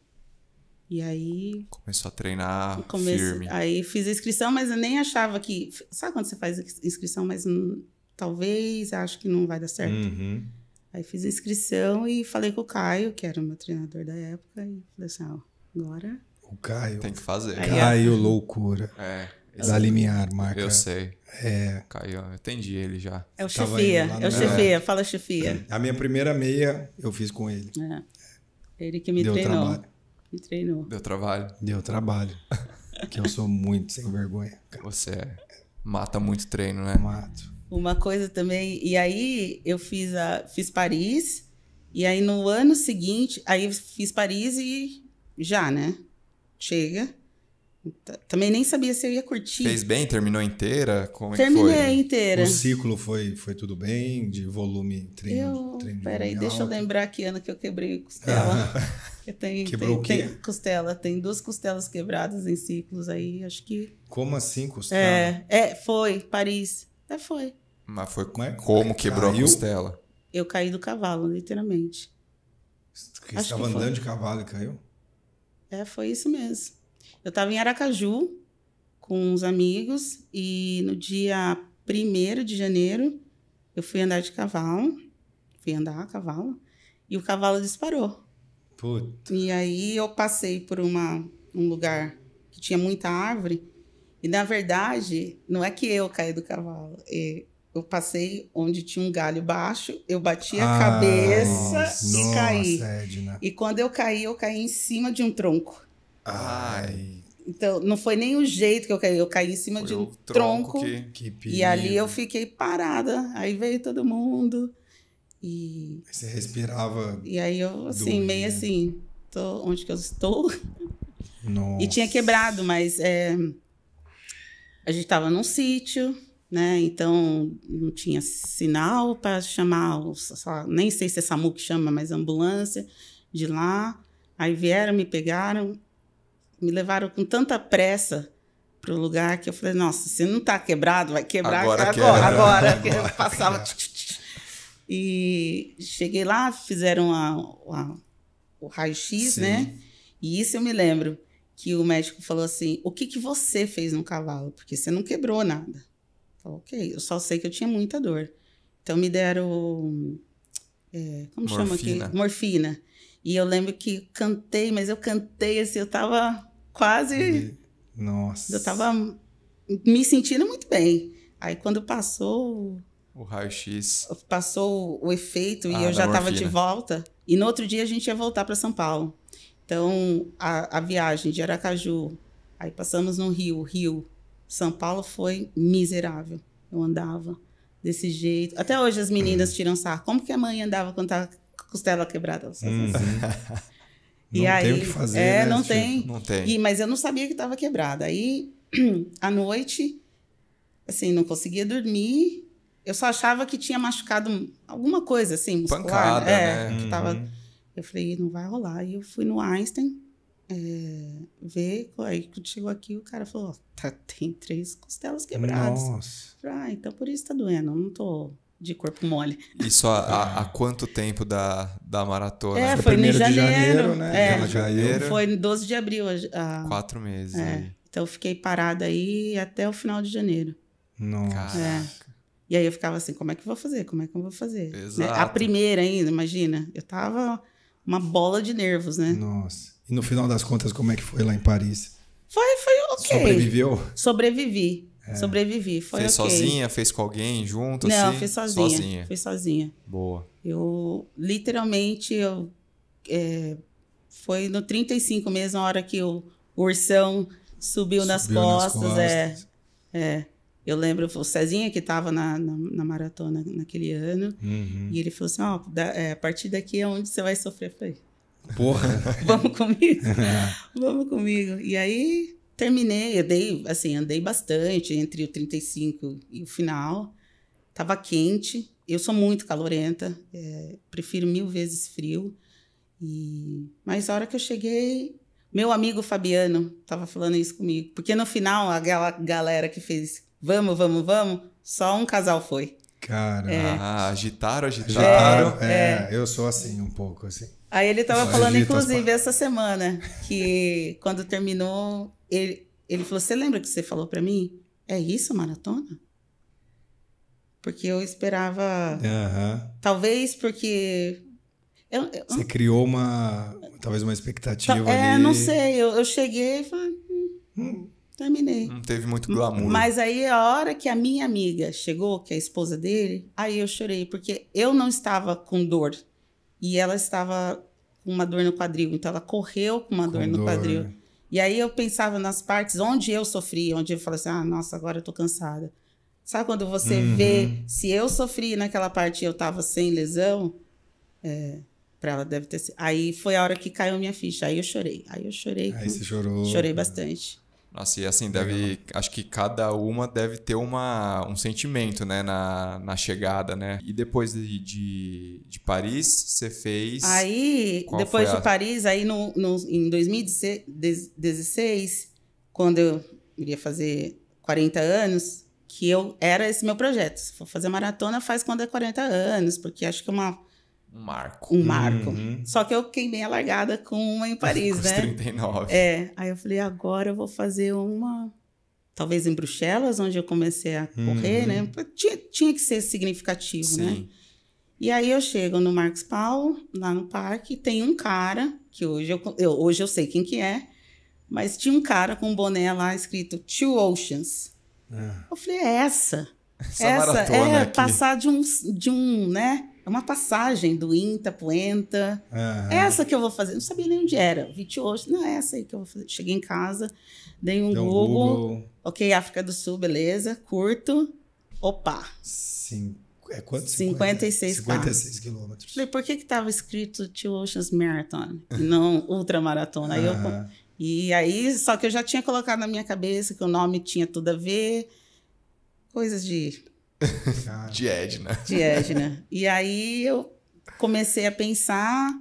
E aí. Começou a treinar firme. Aí fiz a inscrição, mas eu nem achava que. Sabe quando você faz inscrição, mas não... talvez acho que não vai dar certo? Uhum. Aí fiz a inscrição e falei com o Caio, que era o meu treinador da época, e falei assim: ó, agora. O Caio. Tem que fazer. Aí Caio, é... loucura. É. Da é limiar, marca. Eu sei. É. Caio, eu entendi ele já. É o chefia, é o chefia, fala chefia. A minha primeira meia eu fiz com ele. É. Ele que me Deu treinou. Trabalho. Me treinou. Deu trabalho. Deu trabalho. *laughs* que eu sou muito sem vergonha. Cara. Você é. mata muito treino, né? Mato. Uma coisa também, e aí eu fiz a fiz Paris, e aí no ano seguinte, aí fiz Paris e já, né? Chega. Também nem sabia se eu ia curtir. Fez bem? Terminou inteira? Como é Terminei foi? inteira. O ciclo foi, foi tudo bem? De volume, treino, eu, treino Peraí, deixa eu lembrar que ano que eu quebrei costela. Ah. *laughs* Eu tenho, Quebrou o quê? costela. Tem duas costelas quebradas em ciclos aí, acho que... Como assim costela? É, é foi. Paris. É, foi. Mas foi como, é? como quebrou Caiu? a costela? Eu caí do cavalo, literalmente. Você estava andando de cavalo e caiu? É, foi isso mesmo. Eu estava em Aracaju com uns amigos e no dia 1 de janeiro eu fui andar de cavalo, fui andar a cavalo e o cavalo disparou. Puta. E aí eu passei por uma, um lugar que tinha muita árvore e na verdade não é que eu caí do cavalo, é, eu passei onde tinha um galho baixo, eu bati a ah, cabeça nossa, e caí. Edna. E quando eu caí, eu caí em cima de um tronco. Ai. Então, não foi nem o jeito que eu caí. Eu caí em cima foi de um tronco. tronco que... Que e ali eu fiquei parada. Aí veio todo mundo. E. você respirava. E aí eu, assim, meio assim, tô onde que eu estou? Nossa. E tinha quebrado, mas é, a gente estava num sítio, né? Então não tinha sinal para chamar, os, nem sei se é SAMU que chama, mas ambulância de lá. Aí vieram, me pegaram, me levaram com tanta pressa para o lugar que eu falei, nossa, se não está quebrado, vai quebrar agora, agora, quebra. agora, *laughs* eu passava. E cheguei lá, fizeram a, a, o raio-x, né? E isso eu me lembro que o médico falou assim: o que, que você fez no cavalo? Porque você não quebrou nada. Falei, ok, eu só sei que eu tinha muita dor. Então me deram. É, como morfina. chama aqui? Morfina. E eu lembro que cantei, mas eu cantei assim, eu tava quase. Nossa. Eu tava me sentindo muito bem. Aí quando passou. O raio-x. Passou o efeito ah, e eu já estava né? de volta. E no outro dia a gente ia voltar para São Paulo. Então, a, a, viagem de Aracaju, aí passamos no Rio, Rio, São Paulo foi miserável. Eu andava desse jeito. Até hoje as meninas uhum. tiram sarro. Como que a mãe andava quando estava tá costela quebrada. É uhum. Assim. *laughs* E não aí, tem o que fazer. É, né, não, tipo, tem. não tem. E, mas eu não sabia que estava quebrada. Aí, *clears throat* à noite, assim, não conseguia dormir. Eu só achava que tinha machucado alguma coisa, assim, muscular. Né? Pancada, É, né? que tava... Uhum. Eu falei, não vai rolar. E eu fui no Einstein é, ver. Aí, quando chegou aqui, o cara falou, oh, tá, tem três costelas quebradas. Nossa. ah, então por isso tá doendo. Eu não tô de corpo mole. Isso há, há quanto tempo da, da maratona? É, é foi, foi em janeiro, janeiro, né? É, janeiro. Foi em 12 de abril. A, Quatro meses. É. Então eu fiquei parada aí até o final de janeiro. Nossa. É. E aí eu ficava assim, como é que eu vou fazer? Como é que eu vou fazer? Né? Exato. A primeira ainda, imagina. Eu tava uma bola de nervos, né? Nossa. E no final das contas, como é que foi lá em Paris? Foi, foi ok. Sobreviveu? Sobrevivi. É. Sobrevivi. Foi fez okay. sozinha, fez com alguém junto? Não, assim? fiz sozinha, sozinha. sozinha. Boa. Eu, literalmente, eu, é, foi no 35 mesmo, a hora que o ursão subiu, subiu nas, costas, nas é. costas. É, é. Eu lembro, o Cezinha que estava na, na, na, maratona naquele ano, uhum. e ele falou assim: ó, da, é, a partir daqui é onde você vai sofrer. Eu falei, Porra! Vamos comigo? *laughs* Vamos comigo. E aí Terminei, andei, assim, andei bastante entre o 35 e o final. Tava quente. Eu sou muito calorenta, é, prefiro mil vezes frio. E... Mas a hora que eu cheguei, meu amigo Fabiano tava falando isso comigo. Porque no final, aquela galera que fez vamos, vamos, vamos, só um casal foi. Cara, é. ah, agitaram, agitaram. É, é, é, eu sou assim um pouco assim. Aí ele estava falando, tá inclusive, essa semana, que quando terminou, ele, ele falou: Você lembra que você falou para mim? É isso, maratona? Porque eu esperava. Uhum. Talvez porque. Eu, eu... Você criou uma. Talvez uma expectativa. Tá, é, ali. não sei. Eu, eu cheguei e falei. Hum, hum. Terminei. Não teve muito glamour. Mas aí, a hora que a minha amiga chegou, que é a esposa dele, aí eu chorei, porque eu não estava com dor e ela estava com uma dor no quadril, então ela correu com uma com dor no dor. quadril. E aí eu pensava nas partes onde eu sofri, onde eu falei assim: ah, nossa, agora eu tô cansada. Sabe quando você uhum. vê se eu sofri naquela parte e eu tava sem lesão? É, pra ela deve ter sido. Aí foi a hora que caiu minha ficha, aí eu chorei. Aí eu chorei. Aí com... você chorou. Chorei bastante. Nossa, e assim, deve. Legal. Acho que cada uma deve ter uma, um sentimento, né, na, na chegada, né? E depois de, de, de Paris, você fez. Aí, depois de a... Paris, aí no, no, em 2016, quando eu iria fazer 40 anos, que eu era esse meu projeto. Se for fazer maratona, faz quando é 40 anos, porque acho que é uma um marco. Um marco. Uhum. Só que eu queimei a largada com uma em *laughs* Paris, com né? 39. É. Aí eu falei, agora eu vou fazer uma. Talvez em Bruxelas, onde eu comecei a uhum. correr, uhum. né? Tinha, tinha que ser significativo, né? Sim. né? E aí eu chego no Marcos Paulo, lá no parque, tem um cara, que hoje eu, eu, hoje eu sei quem que é, mas tinha um cara com um boné lá escrito Two Oceans. É. Eu falei, é essa. *laughs* Essa, essa é aqui. passar de um, de um, né? É uma passagem do INTA pro Uhum. Essa que eu vou fazer. Não sabia nem onde era. 28. Não, é essa aí que eu vou fazer. Cheguei em casa, dei um, Google, Google. Ok, África do Sul, beleza. Curto. Opa. Sim. É quanto? 56 56 quilômetros. Falei, por que que tava escrito Two Oceans Marathon e não *laughs* ultramaratona? Aí uhum. eu, e aí, só que eu já tinha colocado na minha cabeça que o nome tinha tudo a ver. Coisas de de Edna. De Edna. E aí eu comecei a pensar,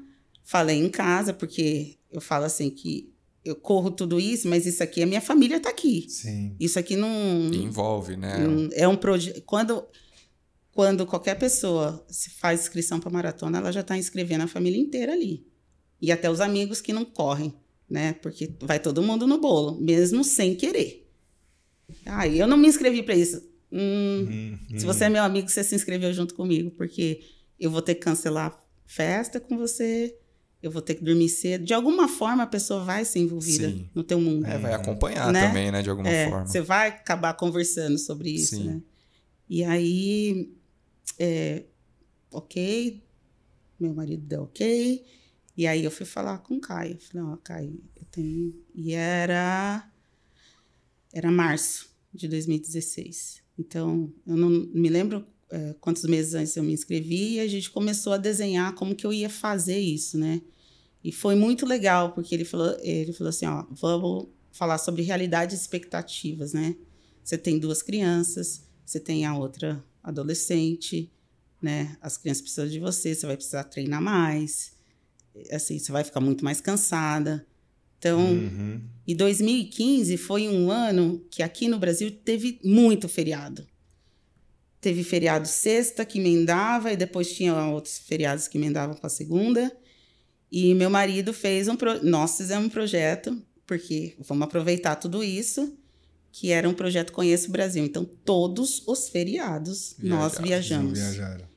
falei em casa, porque eu falo assim que eu corro tudo isso, mas isso aqui, a minha família está aqui. Sim. Isso aqui não. Envolve, né? Não, é um projeto. Quando, quando qualquer pessoa se faz inscrição para maratona, ela já está inscrevendo a família inteira ali. E até os amigos que não correm, né? Porque vai todo mundo no bolo, mesmo sem querer. Ah, eu não me inscrevi para isso. Hum, hum, se você é meu amigo, você se inscreveu junto comigo, porque eu vou ter que cancelar festa com você, eu vou ter que dormir cedo. De alguma forma, a pessoa vai ser envolvida Sim. no teu mundo. É, vai uhum. acompanhar né? também, né? De alguma é, forma. Você vai acabar conversando sobre isso, Sim. né? E aí, é, ok, meu marido deu ok. E aí eu fui falar com o Caio. Falei, ó, oh, Caio, eu tenho. E era. Era março de 2016. Então, eu não me lembro é, quantos meses antes eu me inscrevi e a gente começou a desenhar como que eu ia fazer isso, né? E foi muito legal, porque ele falou, ele falou assim, ó, vamos falar sobre realidade e expectativas, né? Você tem duas crianças, você tem a outra adolescente, né? As crianças precisam de você, você vai precisar treinar mais, assim, você vai ficar muito mais cansada. Então, uhum. e 2015 foi um ano que aqui no Brasil teve muito feriado. Teve feriado sexta que emendava e depois tinha outros feriados que emendavam para segunda. E meu marido fez um pro... nós fizemos um projeto porque vamos aproveitar tudo isso que era um projeto Conheço o Brasil. Então todos os feriados nós viajamos.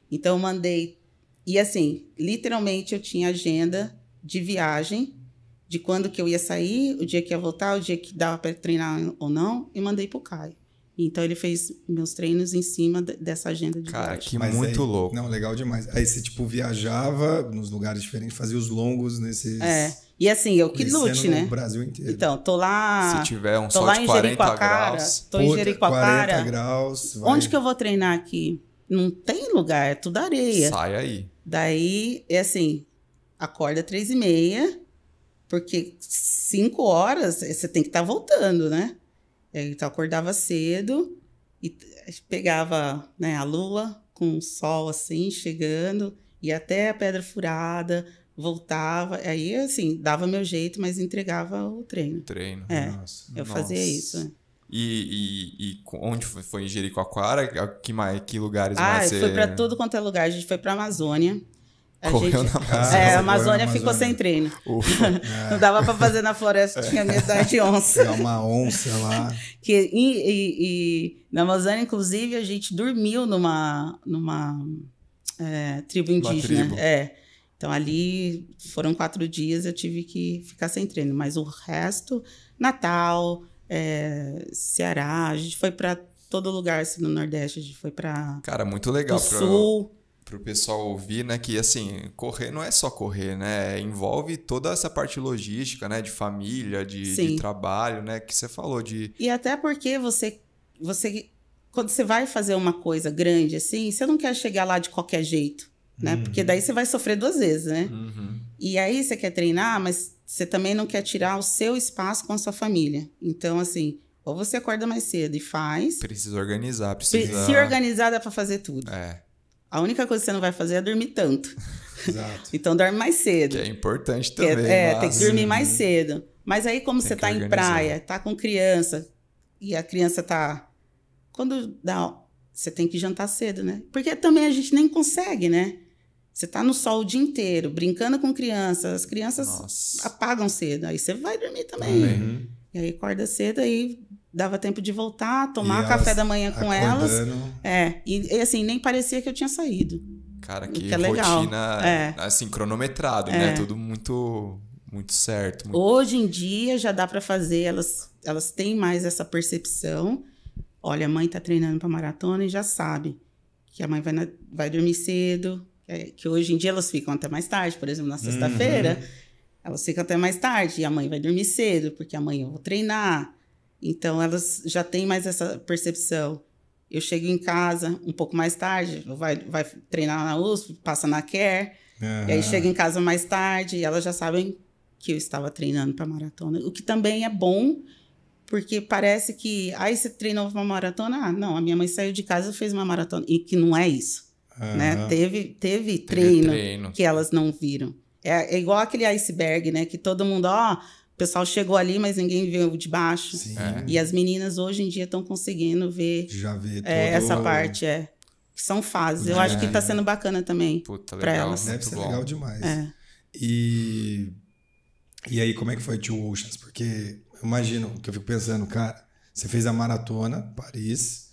Então eu mandei e assim, literalmente eu tinha agenda de viagem de quando que eu ia sair, o dia que ia voltar, o dia que dava para treinar ou não, e mandei pro Caio. Então ele fez meus treinos em cima dessa agenda de Cara, viagem. que muito aí, louco. Não, legal demais. Aí você tipo viajava nos lugares diferentes, fazia os longos nesses É. E assim, eu que lute, né? No Brasil inteiro. Então, tô lá. Se tiver um sol de 40 graus. Tô em Jericoacoara. 40 graus. Vai. Onde que eu vou treinar aqui? Não tem lugar, é tudo areia. Sai aí. Daí, é assim, acorda três e meia, porque cinco horas eh, você tem que estar tá voltando, né? É, então acordava cedo e eh, pegava né, a lua com o sol assim chegando e até a pedra furada voltava aí assim dava meu jeito mas entregava o treino treino é, nossa, eu nossa. fazia isso né? E, e, e, onde foi, foi em Jericoacoara? Que, mais, que lugares ah, mais você... foi para todo quanto é lugar. A gente foi para Amazônia. A Correu gente... na *laughs* é, Amazônia. É, a Amazônia ficou sem treino. É. *laughs* Não dava para fazer na floresta, tinha medo de onça. É uma onça lá. *laughs* Que, e, e, e, na Amazônia, inclusive, a gente dormiu numa, numa é, tribo indígena. Tribo. É. Então ali foram quatro dias, eu tive que ficar sem treino. Mas o resto, Natal, é, Ceará, a gente foi para todo lugar assim, no Nordeste, a gente foi para. Cara, muito legal. Pro sul para o pessoal ouvir, né? Que assim, correr não é só correr, né? Envolve toda essa parte logística, né? De família, de, de trabalho, né? Que você falou de. E até porque você, você, quando você vai fazer uma coisa grande assim, você não quer chegar lá de qualquer jeito, né? Uhum. Porque daí você vai sofrer duas vezes, né? Uhum. E aí você quer treinar, mas você também não quer tirar o seu espaço com a sua família. Então, assim, ou você acorda mais cedo e faz. Precisa organizar, precisa. Se organizar dá para fazer tudo. É. A única coisa que você não vai fazer é dormir tanto. Exato. *laughs* então dorme mais cedo. Que é importante é, também. É, é mas... tem que dormir uhum. mais cedo. Mas aí, como tem você está em praia, está com criança, e a criança está Quando dá. Você tem que jantar cedo, né? Porque também a gente nem consegue, né? Você está no sol o dia inteiro, brincando com crianças, as crianças Nossa. apagam cedo, aí você vai dormir também. E aí acorda cedo, aí dava tempo de voltar, tomar café da manhã com acordando. elas. É, e, e, assim, nem parecia que eu tinha saído. Cara, que, que é rotina, é. assim, cronometrado, né? é. né? Tudo muito muito certo. Muito... Hoje em dia já dá para fazer, elas elas têm mais essa percepção. Olha, a mãe tá treinando para maratona e já sabe que a mãe vai, na, vai dormir cedo, que, é, que, hoje em dia elas ficam até mais tarde, por exemplo, na sexta-feira, uhum. elas ficam até mais tarde e a mãe vai dormir cedo, porque amanhã eu vou treinar. Então elas já têm mais essa percepção. Eu chego em casa um pouco mais tarde, vai, vai treinar na USP, passa na Care, uhum. e aí chega em casa mais tarde e elas já sabem que eu estava treinando para maratona, o que também é bom, porque parece que, aí você treinou para uma maratona? Ah, não, a minha mãe saiu de casa e fez uma maratona, e que não é isso, uhum. né? Teve, teve, teve treino, treino, que elas não viram. É, é, igual aquele iceberg, né? Que todo mundo, ó, oh, pessoal chegou ali, mas ninguém viu de baixo. É. E as meninas hoje em dia estão conseguindo ver Já é, essa o... parte, é. São fases. Eu é. acho que está sendo bacana também. para elas. Deve ser bom. legal demais. É. E... e aí, como é que foi Two Oceans? Porque eu imagino que eu fico pensando, cara, você fez a maratona, Paris,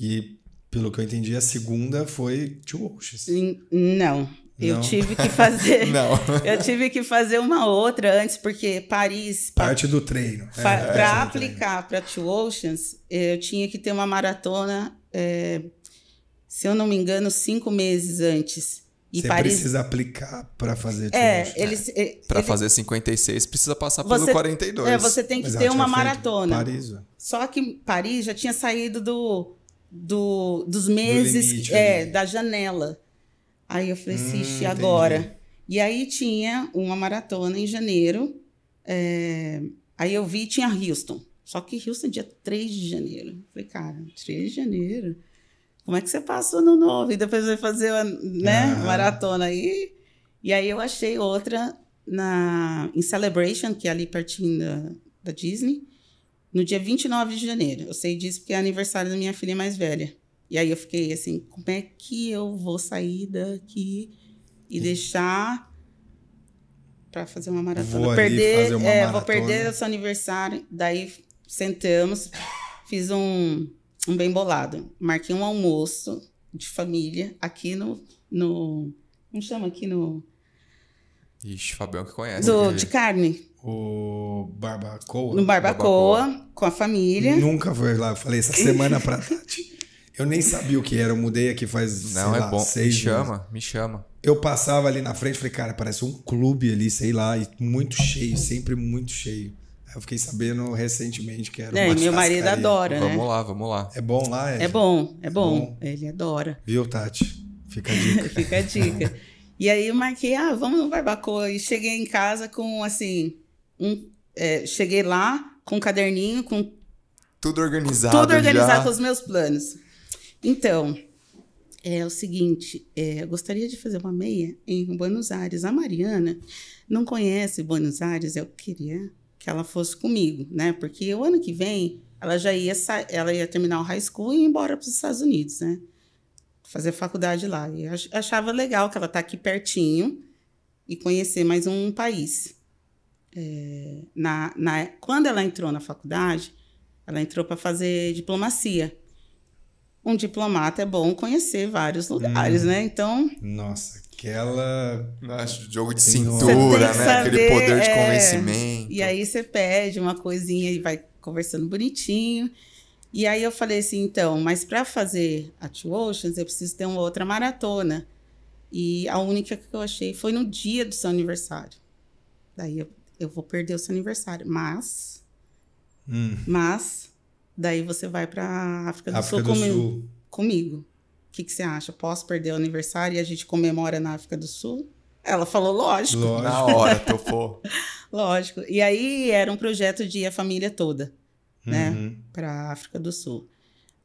e pelo que eu entendi, a segunda foi Two Oceans. Não, eu não. tive que fazer. *laughs* não. *laughs* Eu tive que fazer uma outra antes, porque Paris. Parte pra, do treino. É, é para aplicar para Two Oceans, eu tinha que ter uma maratona, é, se eu não me engano, cinco meses antes. E Você Paris... precisa aplicar para fazer é, eles, é. é para ele... fazer 56, precisa passar você, pelo 42. É, você tem que Mas ter uma maratona. Paris. Só que Paris já tinha saído do, do, dos meses, do é, limite, é, da janela. Aí eu falei, hum, agora. E aí tinha uma maratona em janeiro. É... Aí eu vi tinha Houston. Só que Houston é dia 3 de janeiro. Eu falei, cara, 3 de janeiro? Como é que você passa no novo? E depois vai fazer uma né, ah. maratona aí. E aí eu achei outra na, em Celebration, que é ali pertinho da, da Disney, no dia 29 de janeiro. Eu sei disso porque é aniversário da minha filha mais velha. E aí eu fiquei assim, como é que eu vou sair daqui e hum. deixar para fazer uma maratona? Vou perder, uma é, maratona. vou perder o seu aniversário. Daí sentamos, fiz um, um bem bolado. Marquei um almoço de família aqui no. no como chama aqui no. Ixi, Fabião que conhece. Do, de carne. O Barbacoa. No Barbacoa, Barbacoa, com a família. Nunca foi lá. falei essa semana pra *laughs* Tati. Eu nem sabia o que era, eu mudei aqui faz. Não, é lá, bom. me chama, meses. me chama. Eu passava ali na frente falei, cara, parece um clube ali, sei lá, e muito cheio, sempre muito cheio. eu fiquei sabendo recentemente que era é, uma e meu marido adora, né? Vamos lá, vamos lá. É bom lá, é. É bom, é bom, bom. Ele adora. Viu, Tati? Fica a dica. *laughs* Fica a dica. e aí eu marquei, ah, vamos no Barbacoa. E cheguei em casa com, assim, um, é, cheguei lá com um caderninho, com... Tudo organizado Tudo organizado já. com os meus planos. Então, é o seguinte, é, eu gostaria de fazer uma meia em Buenos Aires. A Mariana não conhece Buenos Aires, eu queria que ela fosse comigo, né? Porque o ano que vem ela já ia ela ia terminar o high school e ir embora para os Estados Unidos, né? Fazer faculdade lá. E achava legal que ela tá aqui pertinho e conhecer mais um país. É, na, na, quando ela entrou na faculdade, ela entrou para fazer diplomacia um diplomata é bom conhecer vários lugares, hum. né? Uhum. Então. Nossa, aquela. Acho, jogo de cintura, né? Saber, Aquele poder de é. convencimento. E aí você pede uma coisinha e vai conversando bonitinho. E aí eu falei assim, então, mas para fazer a Two Oceans eu preciso ter uma outra maratona. E a única que eu achei foi no dia do seu aniversário. Daí eu, eu vou perder o seu aniversário, mas hum. mas Daí você vai para África do África Sul, do comigo, Sul. comigo. O que, que você acha? Posso perder o aniversário e a gente comemora na África do Sul? Ela falou, lógico. lógico. Na hora, topou. *laughs* lógico. E aí era um projeto de ir a família toda, né, uhum. né? Para África do Sul.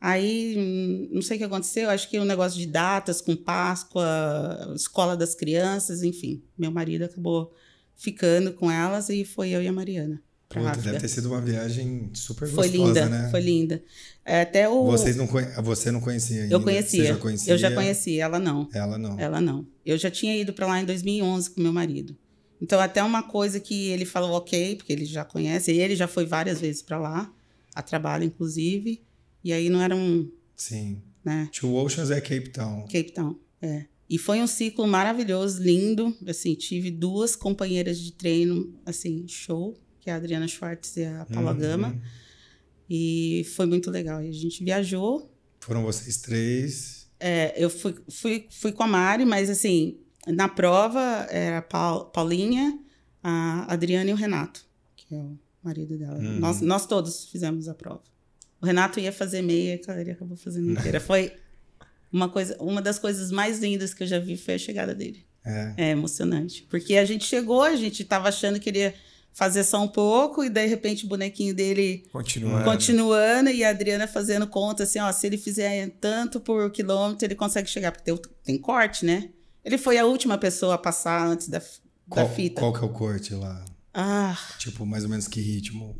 Aí, hum, não sei o que aconteceu, acho que o um negócio de datas com Páscoa, escola das crianças, enfim. Meu marido acabou ficando com elas e foi eu e a Mariana. Puta, deve ter sido uma viagem super foi gostosa, linda, né? Foi linda, é, até o... Vocês não conhe... Você não conhecia ainda? Eu conhecia. Você já conhecia? Eu já conhecia, ela não. Ela não. Ela não. Eu já tinha ido para lá em 2011 com meu marido. Então, até uma coisa que ele falou ok, porque ele já conhece, e ele já foi várias vezes para lá, a trabalho, inclusive, e aí não era um... Sim. Né? Two Oceans é Cape Town. Cape Town, é. E foi um ciclo maravilhoso, lindo, assim, tive duas companheiras de treino, assim, show, que é a Adriana Schwartz e a Paula uhum. Gama. E foi muito legal. E a gente viajou. Foram vocês três? É, eu fui, fui, fui com a Mari, mas assim, na prova era a Paulinha, a Adriana e o Renato, que é o marido dela. Uhum. Nós, nós todos fizemos a prova. O Renato ia fazer meia, ele acabou fazendo *laughs* inteira. Foi uma coisa, uma das coisas mais lindas que eu já vi foi a chegada dele. É, é emocionante, porque a gente chegou, a gente estava achando que ele ia fazer só um pouco e de repente o bonequinho dele continuando, continuando e a Adriana fazendo conta assim, ó, se ele fizer tanto por quilômetro, ele consegue chegar, porque tem, tem corte, né? Ele foi a última pessoa a passar antes da, qual, da fita. Qual que é o corte lá? Ah. Tipo, mais ou menos que ritmo?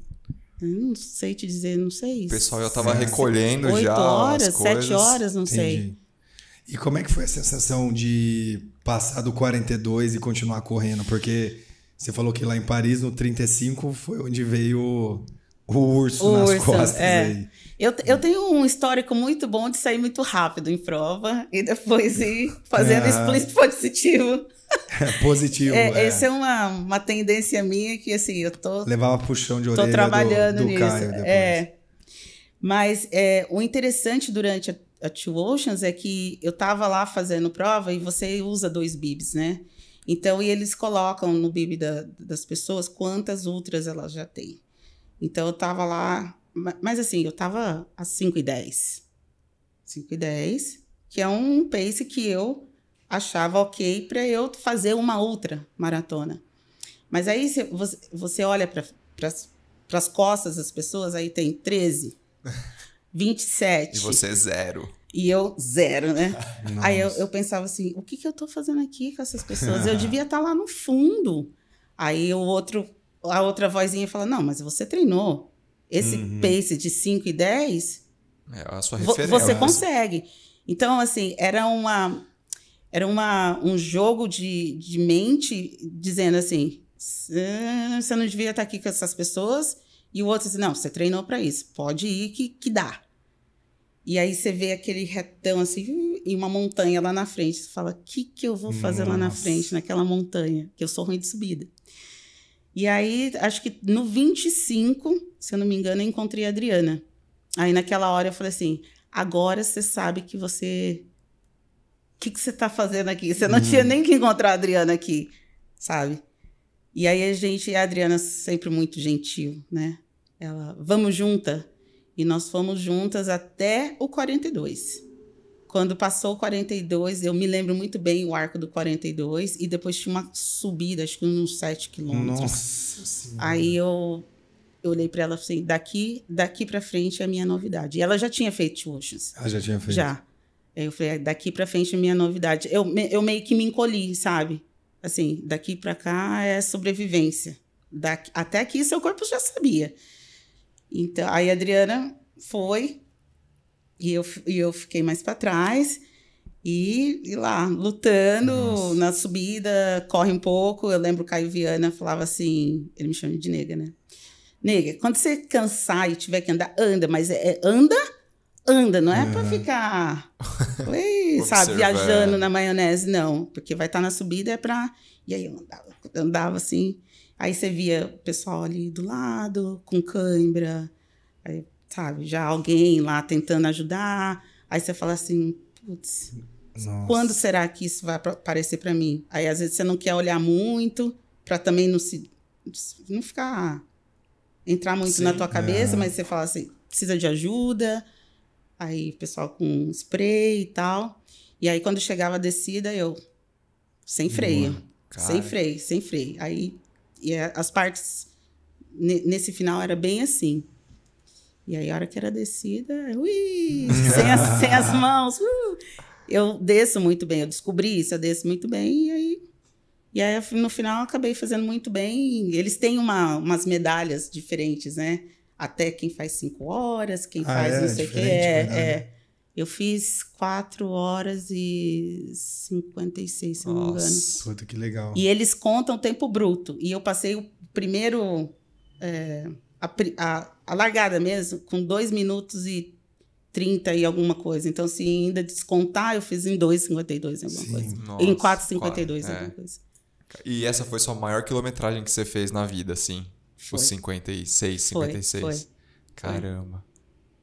não sei te dizer, não sei. O pessoal eu tava é. recolhendo Oito já. 8 horas, 7 horas, não Entendi. sei. E como é que foi a sensação de passar do 42 e continuar correndo? Porque você falou que lá em Paris, no 35, foi onde veio o urso o nas urso, costas. É. Aí. Eu, eu tenho um histórico muito bom de sair muito rápido em prova e depois ir fazendo é. explícito positivo. *laughs* É, positivo. *laughs* É, é. Essa é uma, uma tendência minha que, assim, eu tô. Levava puxão de orelha. Tô trabalhando do, do nisso. Caio é. depois. É. Mas é, o interessante durante a, a Two Oceans é que eu tava lá fazendo prova e você usa dois bibs, né? Então, e eles colocam no BIB da, das pessoas quantas ultras elas já têm. Então, eu tava lá, mas assim, eu tava a 5 e 10. 5 e 10, que é um pace que eu achava ok para eu fazer uma outra maratona. Mas aí você, você olha para pra, as costas das pessoas, aí tem 13, 27. *laughs* E você é zero. E eu, zero, né? Nossa. *laughs* Aí eu, eu, pensava assim: o que, que eu tô fazendo aqui com essas pessoas? *laughs* Eu devia estar tá lá no fundo. Aí o outro, a outra vozinha fala: não, mas você treinou. Esse uhum. pace de 5 e 10. É a sua referência. Você consegue. Então, assim, era uma. Era uma, um jogo de, de mente dizendo assim: você não devia estar tá aqui com essas pessoas. E o outro assim: não, você treinou para isso, pode ir que, que dá. E aí você vê aquele retão assim e uma montanha lá na frente. Você fala, o que, que eu vou fazer Nossa. lá na frente, naquela montanha? Que eu sou ruim de subida. E aí, acho que no 25, se eu não me engano, eu encontrei a Adriana. Aí naquela hora eu falei assim: agora você sabe que você. O que, que você está fazendo aqui? Você não uhum. tinha nem que encontrar a Adriana aqui, sabe? E aí a gente, a Adriana sempre muito gentil, né? Ela, vamos juntas e nós fomos juntas até o 42. Quando passou o 42, eu me lembro muito bem o arco do 42, e depois tinha uma subida, acho que uns 7 quilômetros. Nossa senhora. Aí eu, eu olhei para ela assim: daqui, daqui para frente é a minha novidade. E ela já tinha feito Oceans. Ela já tinha feito? Já. Aí eu falei: é, daqui para frente é a minha novidade. Eu, eu meio que me encolhi, sabe? Assim, daqui para cá é sobrevivência. Da, até aqui seu corpo já sabia. Então, aí a Adriana foi e eu, e eu fiquei mais para trás. E, e, lá, lutando Nossa. na subida, corre um pouco. Eu lembro o Caio Viana falava assim: ele me chama de nega, né? Nega, quando você cansar e tiver que andar, anda, mas é, é anda, anda, não é, é. para ficar, *laughs* sabe, viajando na maionese, não, porque vai estar tá na subida, é pra. E aí eu andava, andava assim. Aí você via o pessoal ali do lado, com cãibra, aí, sabe, já alguém lá tentando ajudar. Aí você fala assim, putz, quando será que isso vai aparecer para mim? Aí às vezes você não quer olhar muito, para também não se não ficar entrar muito Sim, na tua cabeça, é. mas você fala assim, precisa de ajuda. Aí pessoal com spray e tal. E aí quando chegava a descida, eu sem freio. Boa, sem freio, sem freio. Aí e é, as partes nesse final era bem assim. E aí, a hora que era descida, ui, sem, as, *laughs* sem as mãos, uh, eu desço muito bem. Eu descobri isso, eu desço muito bem. E aí, e aí no final, acabei fazendo muito bem. Eles têm uma, umas medalhas diferentes, né? Até quem faz cinco horas, quem ah, faz é, não é sei o quê. É, é. Eu fiz 4 horas e 56, se Nossa, não me engano. Nossa, que legal. E eles contam o tempo bruto. E eu passei o primeiro. É, a, a, a, largada mesmo, com 2 minutos e 30 e alguma coisa. Então, se ainda descontar, eu fiz em 2,52 alguma Sim, coisa. Nossa, em 4,52 é. alguma coisa. E essa foi sua maior quilometragem que você fez na vida, assim? Foi. Os 56, 56? Foi, foi. Caramba.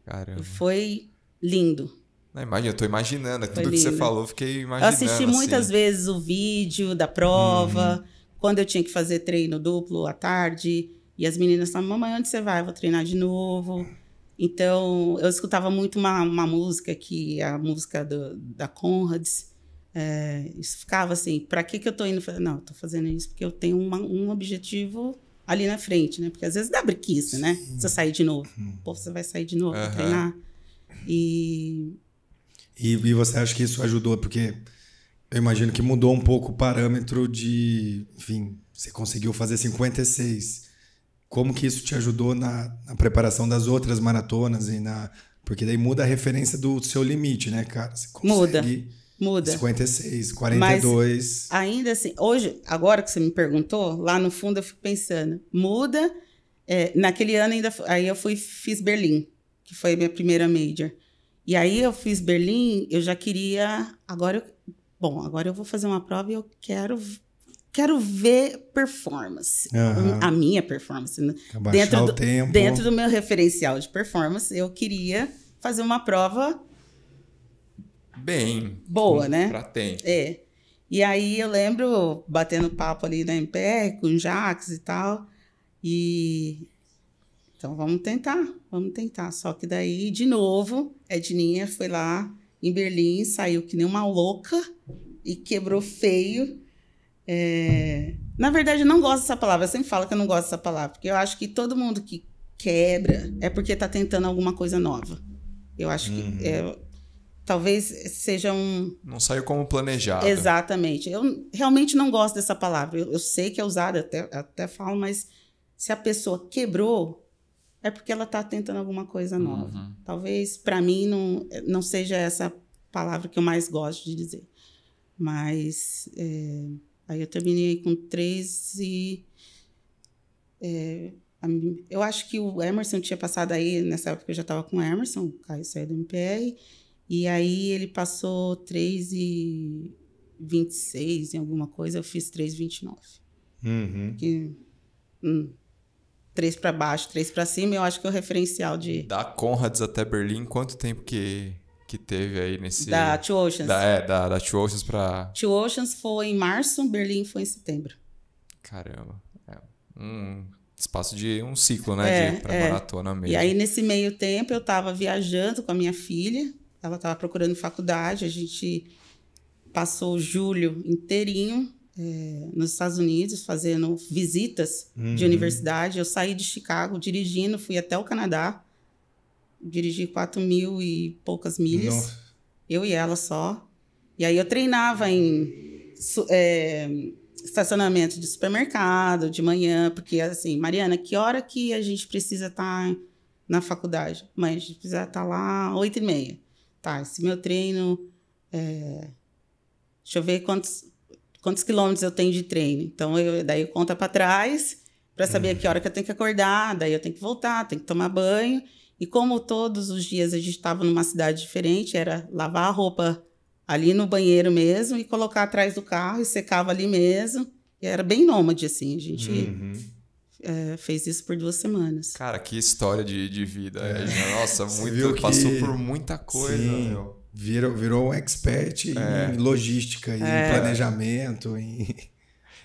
Caramba. Foi lindo imagina, eu tô imaginando, é tudo que você falou, fiquei imaginando. Eu assisti assim. muitas vezes o vídeo da prova, uhum. quando eu tinha que fazer treino duplo à tarde, e as meninas falavam, mamãe, onde você vai? Eu vou treinar de novo. Então, eu escutava muito uma, uma música que a música do, da Conrads. É, isso ficava assim, para que que eu tô indo? Não, eu tô fazendo isso porque eu tenho uma, um objetivo ali na frente, né? Porque às vezes dá brinquedo, né? Você sair de novo. Uhum. Pô, você vai sair de novo uhum. pra treinar. E e, e você acha que isso ajudou? Porque eu imagino que mudou um pouco o parâmetro de. Enfim, você conseguiu fazer 56. Como que isso te ajudou na, na preparação das outras maratonas e na. Porque daí muda a referência do seu limite, né, cara? Você consegue muda. Muda. 56, 42. Mas ainda assim, hoje, agora que você me perguntou, lá no fundo eu fico pensando, muda. É, naquele ano ainda. Aí eu fui, fiz Berlim, que foi a minha primeira major. E aí eu fiz Berlim, eu já queria. Agora eu, bom, agora eu vou fazer uma prova e eu quero quero ver performance. Uhum. A minha performance. Né? dentro do, tempo. dentro do meu referencial de performance, eu queria fazer uma prova. Bem. Boa, né? Pra tempo. É. E aí eu lembro batendo papo ali na MPR com o Jax e tal. E então vamos tentar, vamos tentar. Só que daí, de novo, Edninha foi lá em Berlim, saiu que nem uma louca e quebrou feio. É... Na verdade, eu não gosto dessa palavra. Eu sempre falo que eu não gosto dessa palavra, porque eu acho que todo mundo que quebra é porque está tentando alguma coisa nova. Eu acho uhum. que é... talvez seja um. Não saiu como planejado. Exatamente. Eu realmente não gosto dessa palavra. Eu, eu sei que é usada, até, até falo, mas se a pessoa quebrou, é porque ela está tentando alguma coisa uhum. nova. Uhum. Talvez para mim não, não seja essa palavra que eu mais gosto de dizer. Mas é, aí eu terminei com 13. É, a, eu acho que o Emerson tinha passado aí, nessa época eu já estava com o Emerson, o Caio saiu do MPR. E aí ele passou 3 e 26 em alguma coisa, eu fiz 3,29. Uhum. Que hum, três para baixo, três para cima, eu acho que é o referencial de. Da Conrads até Berlim, quanto tempo que, que teve aí nesse. Da Two Oceans. Da, é, da, da Two Oceans para. Two Oceans foi em março, Berlim foi em setembro. Caramba. É um espaço de um ciclo, né? É, de, pra é. maratona mesmo. E aí, nesse meio tempo, eu estava viajando com a minha filha, ela estava procurando faculdade, a gente passou julho inteirinho é, nos Estados Unidos fazendo visitas uhum. de universidade. Eu saí de Chicago dirigindo, fui até o Canadá, dirigi quatro mil e poucas milhas, Nossa. eu e ela só. E aí eu treinava em é, estacionamento de supermercado de manhã, porque assim, Mariana, que hora que a gente precisa estar tá na faculdade? Mas a gente precisa estar tá lá oito e meia. Tá, esse meu treino é, Deixa eu ver quantos quantos quilômetros eu tenho de treino. Então, eu, daí eu conta para trás para saber uhum. que hora que eu tenho que acordar, daí eu tenho que voltar, tenho que tomar banho. E como todos os dias a gente estava numa cidade diferente, era lavar a roupa ali no banheiro mesmo e colocar atrás do carro e secava ali mesmo. E era bem nômade, assim, a gente... Uhum. É, fez isso por duas semanas. Cara, que história de, de vida. Né, é. Nossa, muito, passou por muita coisa. Sim. Meu. Virou, virou um expert é. em logística, em é. planejamento. Em... *laughs*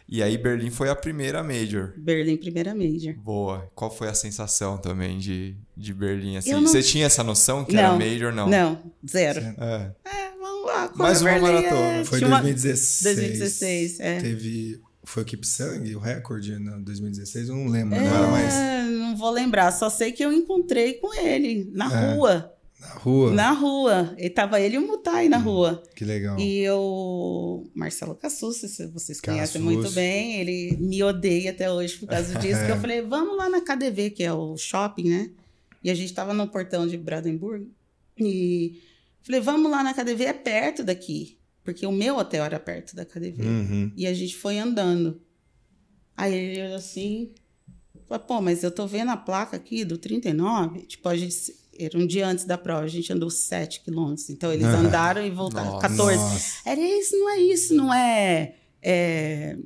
E aí Berlim foi a primeira major. Berlim, primeira major. Boa. Qual foi a sensação também de, de Berlim? Assim, não... Você tinha essa noção que não, era major, não? Não, zero. É. é. vamos lá. Mais uma Berlim é, maratona. Foi em 2016. 2016, é. Teve foi o Keep Sang, o recorde né, em 2016, eu não lembro é, agora, mas. Não vou lembrar, só sei que eu encontrei com ele na é. rua. Na rua? Na rua. E tava ele e o Mutai na hum, rua. Que legal. E eu Marcelo Cassucci, se vocês conhecem muito bem, ele me odeia até hoje por causa disso, que eu *laughs* falei, vamos lá na KDV, que é o shopping, né? E a gente tava no portão de Brandenburg. E falei, vamos lá na KDV, é perto daqui. Porque o meu hotel era perto da KDV. Uhum. E a gente foi andando. Aí ele olhou assim, pô, mas eu tô vendo a placa aqui do 39. Tipo, a gente era um dia antes da prova, a gente andou 7 quilômetros. Então eles ah, *laughs* andaram e voltaram nossa. 14. Era isso, não é isso, não é, é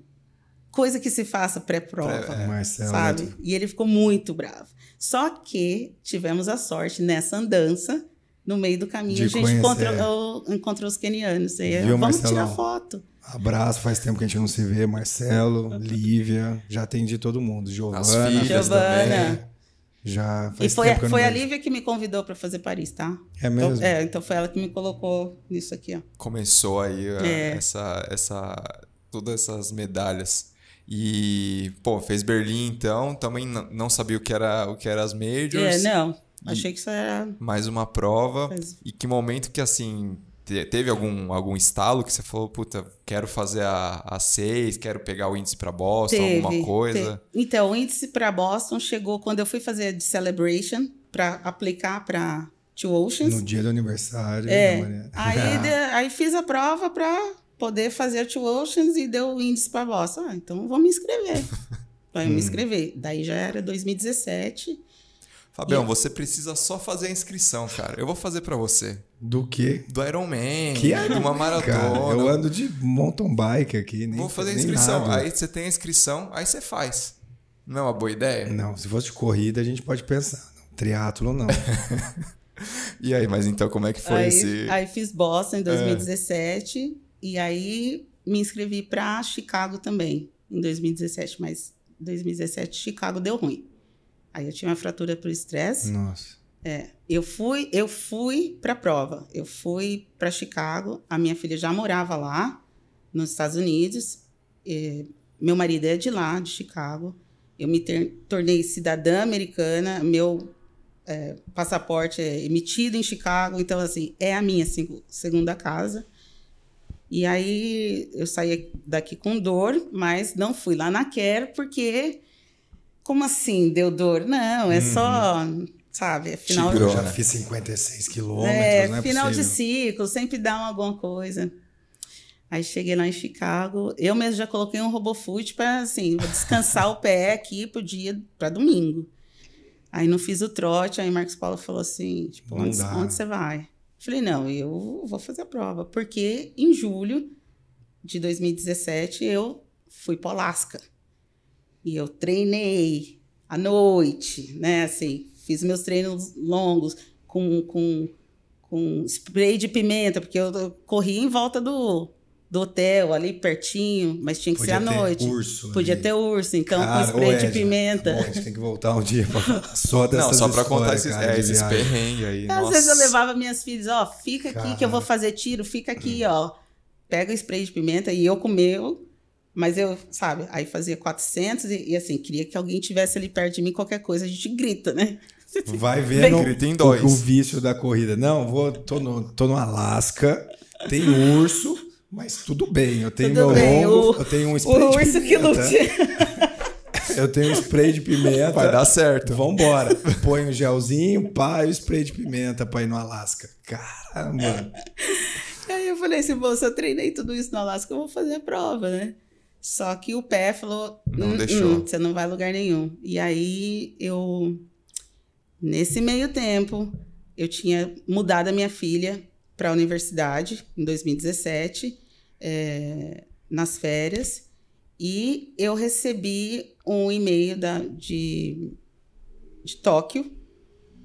coisa que se faça pré-prova. É, Marcelo, sabe? É e ele ficou muito bravo. Só que tivemos a sorte nessa andança, no meio do caminho, De a gente encontrou, é encontrou, os quenianos. E Viu, vamos Marcelão? tirar foto. Abraço, faz tempo que a gente não se vê. Marcelo, Lívia, já atendi todo mundo. Giovana, Giovana. Também. Já faz E foi, tempo foi a Lívia que me convidou para fazer Paris, tá? É então, mesmo? Então, é, então foi ela que me colocou nisso aqui, ó. Começou aí é. essa, essa, todas essas medalhas. E, pô, fez Berlim então, também não sabia o que era, o que eram as majors. É, não. Achei que isso era. Mais uma prova. E que momento que, assim, teve algum, algum estalo que você falou, puta, quero fazer a, a seis, quero pegar o índice para Boston, teve, alguma coisa? Teve. Então, o índice para Boston chegou quando eu fui fazer de Celebration para aplicar para Two Oceans. No dia do aniversário. É. Né, *laughs* aí, *laughs* de, aí fiz a prova para poder fazer Two Oceans e deu o índice para Boston. Ah, então vou me inscrever. *laughs* Vai me hum. inscrever. Daí já era 2017. Fabião, você precisa só fazer a inscrição, cara. Eu vou fazer para você. Do quê? Do Iron Man. Que é? de uma maratona. Cara, eu ando de mountain bike aqui, nem Vou fazer a inscrição. Aí você tem a inscrição, aí você faz. Não é uma boa ideia? Não, se fosse corrida a gente pode pensar. Triatlo não. *laughs* e aí, mas então como é que foi aí, esse... Aí fiz Boston em 2017 ah. e aí me inscrevi para Chicago também em 2017, mas 2017 Chicago deu ruim. Aí eu tinha uma fratura por estresse. Nossa. É, eu fui, eu fui para a prova. Eu fui para Chicago. A minha filha já morava lá, nos Estados Unidos. meu marido é de lá, de Chicago. Eu me ter, tornei cidadã americana. Meu é, passaporte é emitido em Chicago. Então, assim, é a minha segunda casa. E aí eu saí daqui com dor, mas não fui lá na Quer porque como assim deu dor? Não, é só uhum. sabe? É tipo, final tipo, eu já fiz 56 quilômetros, é, né? Final possível. de ciclo, sempre dá alguma coisa. Aí cheguei lá em Chicago, eu mesmo já coloquei um RoboFoot para assim, descansar o pé *laughs* aqui pro dia para domingo. Aí não fiz o trote, aí Marcos Paulo falou assim, tipo, onde, onde, você vai? Falei, não, eu vou fazer a prova, porque em julho de 2017 eu fui para Alaska. E eu treinei à noite, né? Assim, fiz meus treinos longos com, com, com spray de pimenta, porque eu corri em volta do, do hotel, ali pertinho, mas tinha que Podia ser à noite. Urso Podia ali. ter urso, então cara, com spray de tá pimenta. Bom, a gente tem que voltar um dia pra, só dessas Não, só contar esses, é, esses perrengues aí. Às vezes eu levava minhas filhas, ó, fica aqui que eu vou fazer tiro, fica aqui, ó. Pega o spray de pimenta e eu comeu mas eu, sabe, aí fazia 400 e, e, assim, queria que alguém tivesse ali perto de mim qualquer coisa, a gente grita, né? *laughs* Vai ver no, grita em dois. O, o, vício da corrida. Não, vou, tô no, tô no Alasca, tem urso, mas tudo bem, eu tenho tudo meu bem, longo, o, eu tenho um spray o de urso que lute. *laughs* Eu tenho um spray de pimenta. Vai dar certo. Vambora. Põe um gelzinho, pá, e o spray de pimenta pra ir no Alasca. Caramba. Aí eu falei assim, moça, eu treinei tudo isso no Alasca, eu vou fazer a prova, né? Só que o pé falou: não hum, hum, deixou. Você não vai a lugar nenhum. E aí eu. Nesse meio tempo, eu tinha mudado a minha filha para a universidade, em 2017, é, eh, nas férias. E eu recebi um e-mail da, de, de Tóquio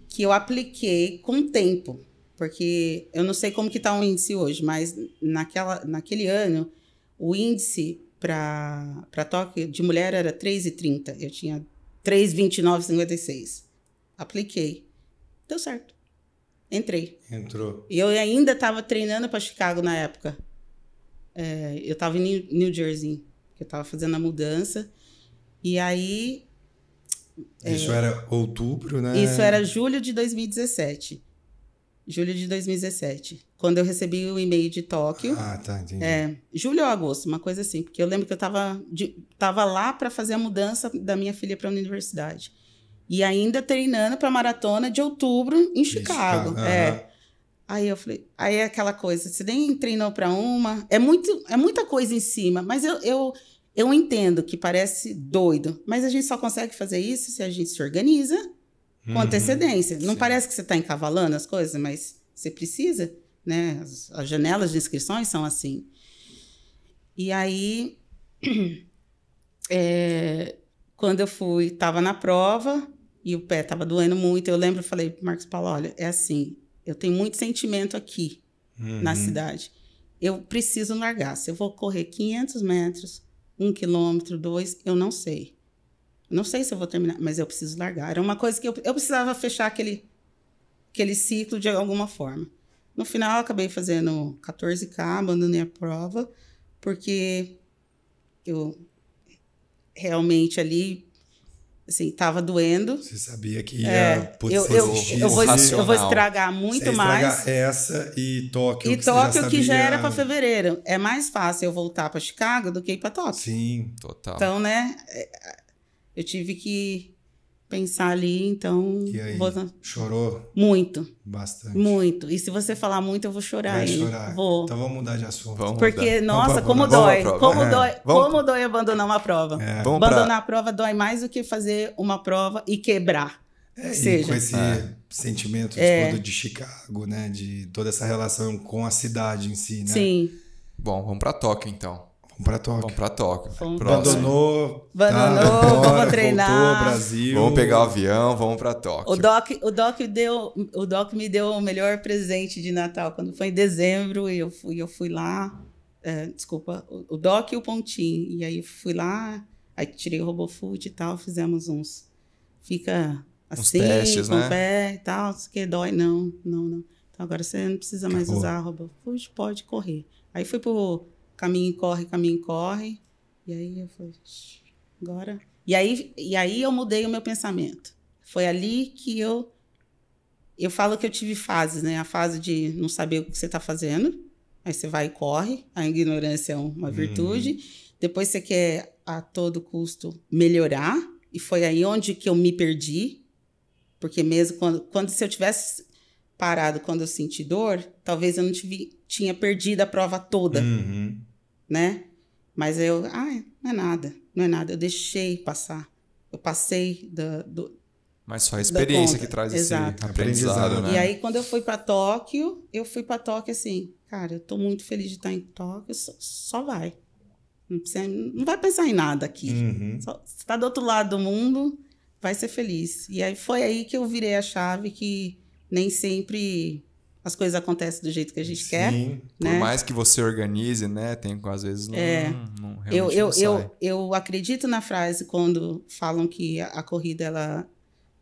que eu apliquei com tempo. Porque eu não sei como que está o índice hoje, mas naquela, naquele ano o índice para Tóquio de mulher era 3,30. Eu tinha 3,29,56. Apliquei. Deu certo. Entrei. Entrou. E eu ainda estava treinando para Chicago na época. É, eu estava em New Jersey, que eu estava fazendo a mudança. E aí. Isso é, era outubro, né? Isso era julho de 2017. Julho de 2017. Quando eu recebi o e-mail de Tóquio. Ah, tá, entendi. É, julho ou agosto, uma coisa assim. Porque eu lembro que eu estava tava lá para fazer a mudança da minha filha para a universidade. E ainda treinando para a maratona de outubro em Chicago. Chicago. É. Aí eu falei, aí é aquela coisa, você nem treinou para uma, é muito, é muita coisa em cima, mas eu, eu eu entendo que parece doido, mas a gente só consegue fazer isso se a gente se organiza com uhum. antecedência. Não Sim. parece que você está encavalando as coisas, mas você precisa, né? As, as, janelas de inscrições são assim. E aí, é, *clears throat* quando eu fui, estava na prova e o pé estava doendo muito. Eu lembro, falei para Marcos Paulo: olha, é assim, eu tenho muito sentimento aqui uhum. na cidade. Eu preciso largar. Se eu vou correr 500 metros, um quilômetro, dois, eu não sei não sei se eu vou terminar, mas eu preciso largar. Era uma coisa que eu, eu precisava fechar aquele, aquele ciclo de alguma forma. No final, eu acabei fazendo 14K, abandonei a prova, porque eu realmente ali assim, estava doendo. Você sabia que ia é, eu, eu, eu, vou, eu, vou, estragar muito mais. Estragar essa e Tóquio. E que Tóquio já sabia... que já era para fevereiro. É mais fácil eu voltar para Chicago do que ir para Tóquio. Sim, total. Então, né, é, eu tive que pensar ali, então. E aí, vou... Chorou? Muito. Bastante. Muito. E se você falar muito, eu vou chorar. Vai chorar. Vou. Então vamos mudar de assunto. Vamos Porque, mudar. nossa, vamos como dói. Como, é. dói vamos... como dói abandonar uma prova. É. Abandonar pra... a prova dói mais do que fazer uma prova e quebrar. É, Ou seja, com esse é. sentimento de, é. de Chicago, né? De toda essa relação com a cidade em si, né? Sim. Bom, vamos para Tóquio então. Vamos pra Tóquio. Vamos pra Tóquio. Vamos Abandonou. Tá, Abandonou, tá, vamos embora, treinar. Voltou, Brasil. Vamos pegar o avião, vamos pra Tóquio. O Doc, o, Doc deu, o Doc me deu o melhor presente de Natal. Quando foi em dezembro, eu fui, eu fui lá. É, desculpa, o, Doc e o Pontinho. E aí fui lá, aí tirei o RoboFood e tal, fizemos uns. Fica assim, uns testes, com né? pé e tal, isso que, dói. Não, não, não. Então agora você não precisa mais Acabou. usar a RoboFood, pode correr. Aí fui pro caminho corre, caminho corre. E aí eu falei, agora. E aí, e aí eu mudei o meu pensamento. Foi ali que eu. Eu falo que eu tive fases, né? A fase de não saber o que você está fazendo. Aí você vai e corre. A ignorância é uma uhum. virtude. Uhum. Depois você quer a todo custo melhorar. E foi aí onde que eu me perdi. Porque mesmo quando, quando se eu tivesse parado quando eu senti dor, talvez eu não tive, tinha perdido a prova toda, uhum. né? Mas eu, ah, não é nada, não é nada. Eu deixei passar, eu passei da, do. Mas só a experiência que traz Exato. esse aprendizado, né? E aí quando eu fui para Tóquio, eu fui para Tóquio assim, cara, eu tô muito feliz de estar em Tóquio, só, só vai. Não, precisa, não, vai pensar em nada aqui. Uhum. Só, você tá do outro lado do mundo, vai ser feliz. E aí foi aí que eu virei a chave que nem sempre as coisas acontecem do jeito que a gente Sim, quer. Sim, por né? mais que você organize, né? Tem, às vezes não, é. não, não eu, eu, não eu, eu acredito na frase quando falam que a, a corrida ela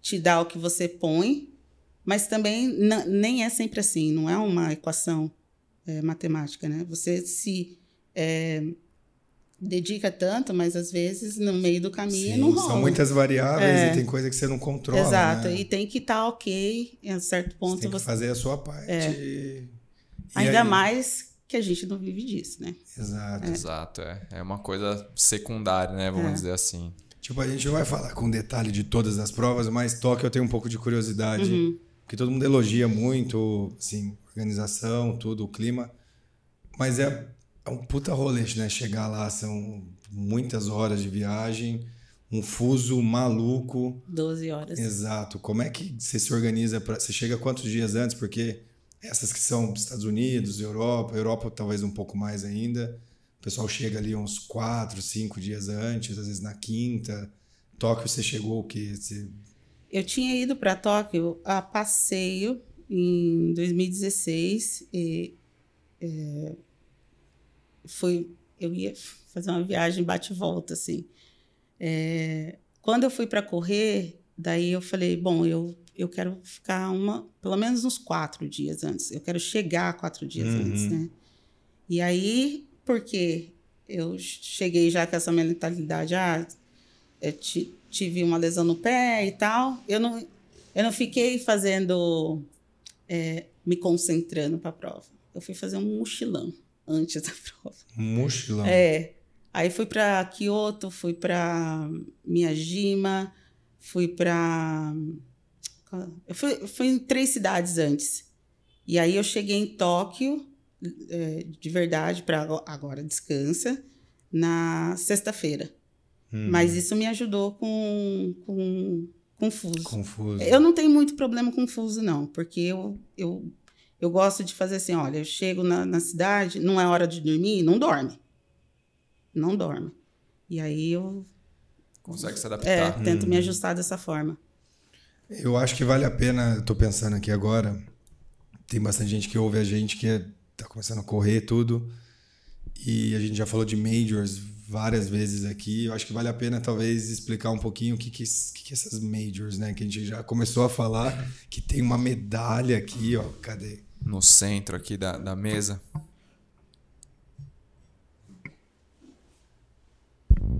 te dá o que você põe, mas também nem é sempre assim, não é uma equação é, matemática, né? Você se é, dedica tanto, mas às vezes no meio do caminho Sim, não rola. São muitas variáveis é. e tem coisa que você não controla. Exato, né? e tem que estar tá ok em certo ponto. Você tem que você... fazer a sua parte. É. E... Ainda aí? mais que a gente não vive disso, né? Exato. É. Exato, é. É uma coisa secundária, né? Vamos é. dizer assim. Tipo, a gente não vai falar com detalhe de todas as provas, mas toque eu tenho um pouco de curiosidade. Uhum. Porque todo mundo elogia muito, assim, organização, tudo, o clima. Mas é é um puta rolê, né? Chegar lá são muitas horas de viagem, um fuso maluco. 12 horas. Exato. Como é que você se organiza para você chega quantos dias antes? Porque essas que são Estados Unidos, Europa, Europa talvez um pouco mais ainda. O pessoal chega ali uns 4, 5 dias antes, às vezes na quinta. Tóquio você chegou o quê? Você... Eu tinha ido para Tóquio a passeio em 2016 e é Fui, eu ia fazer uma viagem bate volta, assim. É, quando eu fui para correr, daí eu falei, bom, eu, eu quero ficar uma, pelo menos uns quatro dias antes. Eu quero chegar quatro dias uhum. antes, né? E aí, porque eu cheguei já com essa mentalidade, ah, é, tive uma lesão no pé e tal, eu não, eu não fiquei fazendo, é, me concentrando para a prova. Eu fui fazer um mochilão antes da *laughs* prova. Mochilão. É. Aí fui para Kyoto, fui para Miyajima, fui para eu fui, fui em três cidades antes. E aí eu cheguei em Tóquio, é, de verdade, para agora descansa, na sexta-feira. Hum. Mas isso me ajudou com, com confuso. confuso. Eu não tenho muito problema com fuso, não, porque eu, eu eu gosto de fazer assim: olha, eu chego na, na cidade, não é hora de dormir, não dorme. Não dorme. E aí eu. Consegue se é, adaptar. É, tento hum. me ajustar dessa forma. Eu acho que vale a pena, estou pensando aqui agora, tem bastante gente que ouve a gente que está é, começando a correr tudo. E a gente já falou de majors várias vezes aqui. Eu acho que vale a pena talvez explicar um pouquinho o que que, que que, essas majors, né? Que a gente já começou a falar que tem uma medalha aqui, ó. Cadê? no centro aqui da, da mesa.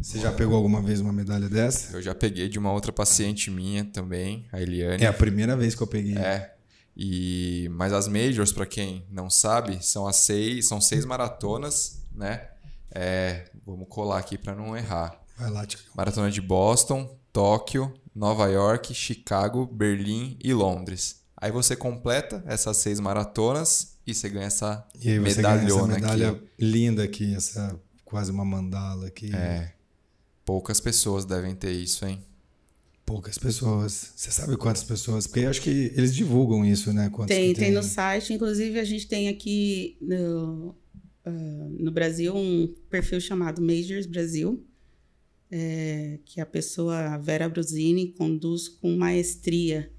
Você já pegou alguma vez uma medalha dessa? Eu já peguei de uma outra paciente minha também, a Eliane. É a primeira vez que eu peguei. É. E mas as majors, para quem não sabe, são as seis, são seis maratonas, né? É, vamos colar aqui para não errar. Vai lá, Maratona de Boston, Tóquio, Nova York, Chicago, Berlim e Londres. Aí você completa essas seis maratonas e você ganha essa e aí você medalhona ganha essa medalha aqui. linda aqui, essa quase uma mandala aqui. É. Poucas pessoas devem ter isso, hein? Poucas pessoas. Você sabe quantas pessoas? Porque eu acho que eles divulgam isso, né? Quantos tem, tem, tem no site. Inclusive, a gente tem aqui no, uh, no Brasil um perfil chamado Majors Brasil, é, que a pessoa a Vera Brusini conduz com maestria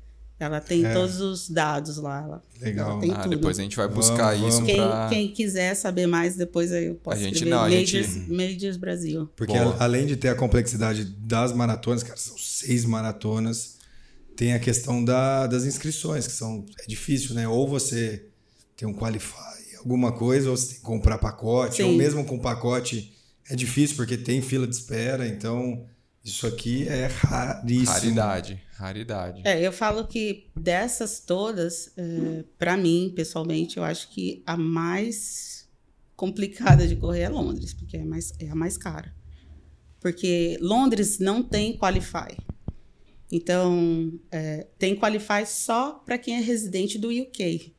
ela tem é. todos os dados lá. Ela, Legal. Ela ah, depois a gente vai buscar vamos, isso. Quem, pra... quem quiser saber mais, depois eu posso a gente não, majors, a gente... majors Brasil. Porque a, além de ter a complexidade das maratonas, cara, são seis maratonas, tem a questão da, das inscrições, que são é difícil, né? Ou você tem um qualify, alguma coisa, ou você tem que comprar pacote, Sim. ou mesmo com pacote é difícil porque tem fila de espera, então isso aqui é raríssimo. Raridade, raridade. É, eu falo que dessas todas, é, para mim, pessoalmente, eu acho que a mais complicada de correr é Londres, porque é, mais, é a mais cara. Porque Londres não tem Qualify. Então, é, tem Qualify só para quem é residente do UK.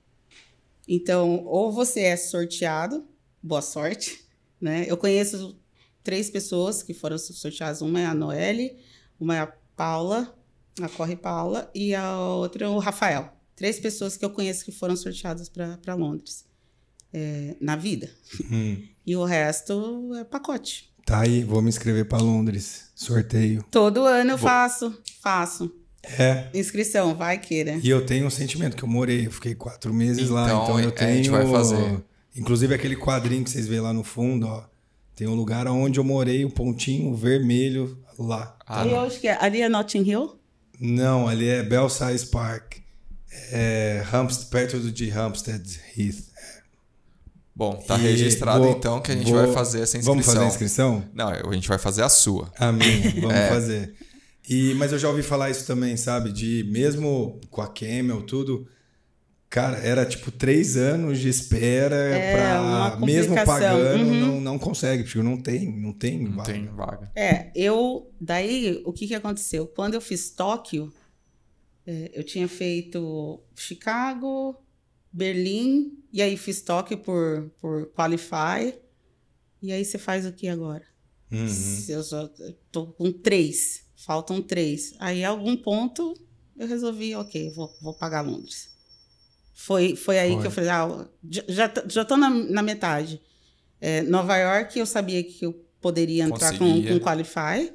Então, ou você é sorteado, boa sorte, né? Eu conheço três pessoas que foram sorteadas. Uma é a Noelle, uma é a Paula, a Corre Paula, e a outra é o Rafael. Três pessoas que eu conheço que foram sorteadas para Londres. É, na vida. Hum. *laughs* E o resto é pacote. Tá aí, vou me inscrever para Londres. Sorteio. Todo ano eu vou. faço, faço. É. Inscrição, vai queira. E eu tenho um sentimento que eu morei, eu fiquei quatro meses então, lá, então, então eu tenho. É, a gente vai fazer. Inclusive aquele quadrinho que vocês vê lá no fundo, ó. Tem um lugar onde eu morei, um pontinho vermelho lá. Ah, e que é? Ali é Notting Hill? Não, ali é Belsize Park. É Hampstead, perto de Hampstead Heath. É. Bom, tá e registrado vou, então que a gente vou, vai fazer essa inscrição. Vamos fazer a inscrição? Não, a gente vai fazer a sua. A minha, *laughs* vamos é. fazer. E, mas eu já ouvi falar isso também, sabe? De mesmo com a Camel, tudo, Cara, era tipo três anos de espera é, para mesmo pagando uhum. não, não consegue porque não tem não tem não vaga. tem vaga. É, eu daí o que que aconteceu quando eu fiz Tóquio é, eu tinha feito Chicago, Berlim e aí fiz Tóquio por por qualify e aí você faz o que agora? Uhum. Eu só tô com três, faltam três. Aí algum ponto eu resolvi, ok, vou, vou pagar Londres. Foi, foi aí foi. que eu falei, ah, já, já tô na, na metade. É, Nova York, eu sabia que eu poderia entrar Conseguia. com, com Qualify.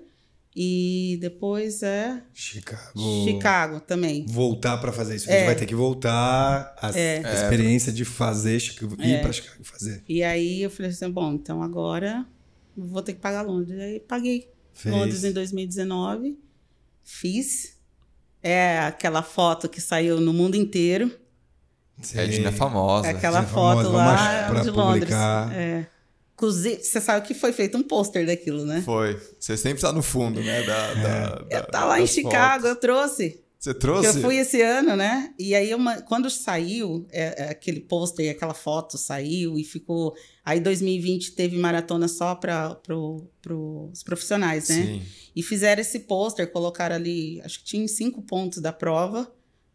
E depois é. Chicago. Chicago também. Voltar para fazer isso. É. A gente é. vai ter que voltar. A, é. a é. experiência de fazer Chicago, ir é. para Chicago fazer. E aí eu falei assim: bom, então agora vou ter que pagar Londres. Aí paguei. Fez. Londres em 2019. Fiz. É aquela foto que saiu no mundo inteiro. Sim. É, a Edna é famosa. É aquela é foto famosa, lá pra de publicar. Londres. É. Inclusive, você sabe que foi feito um pôster daquilo, né? Foi. Você sempre tá no fundo, né? Da, é. da, Eu tá lá em Chicago, fotos. eu trouxe. Você trouxe? eu fui esse ano, né? E aí, uma, quando saiu é, é aquele pôster, aquela foto saiu e ficou. Aí, 2020 teve maratona só para pro, pro, os profissionais, né? Sim. E fizeram esse pôster, colocaram ali, acho que tinha cinco pontos da prova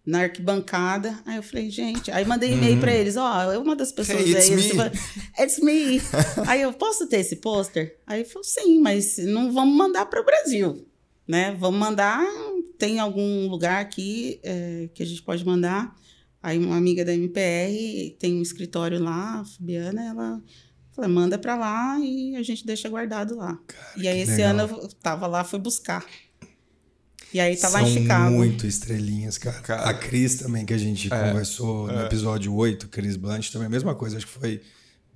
na arquibancada. Aí eu falei, gente, aí mandei e-mail uhum. para eles, ó, oh, uma das pessoas hey, it's aí, me. Fala, it's me. *laughs* aí eu posso ter esse pôster? Aí eu falei, sim, mas não vamos mandar para o Brasil, né? Vamos mandar, tem algum lugar aqui é, que a gente pode mandar. Aí uma amiga da MPR tem um escritório lá, a Fabiana, ela fala, manda para lá e a gente deixa guardado lá. Cara, e aí esse legal. ano eu tava lá, fui buscar. E aí tava tá São em Chicago. muito estrelinhas, cara. cara. A Cris também, que a gente é, conversou é. no episódio 8, Cris Blanche, também a mesma coisa. Acho que foi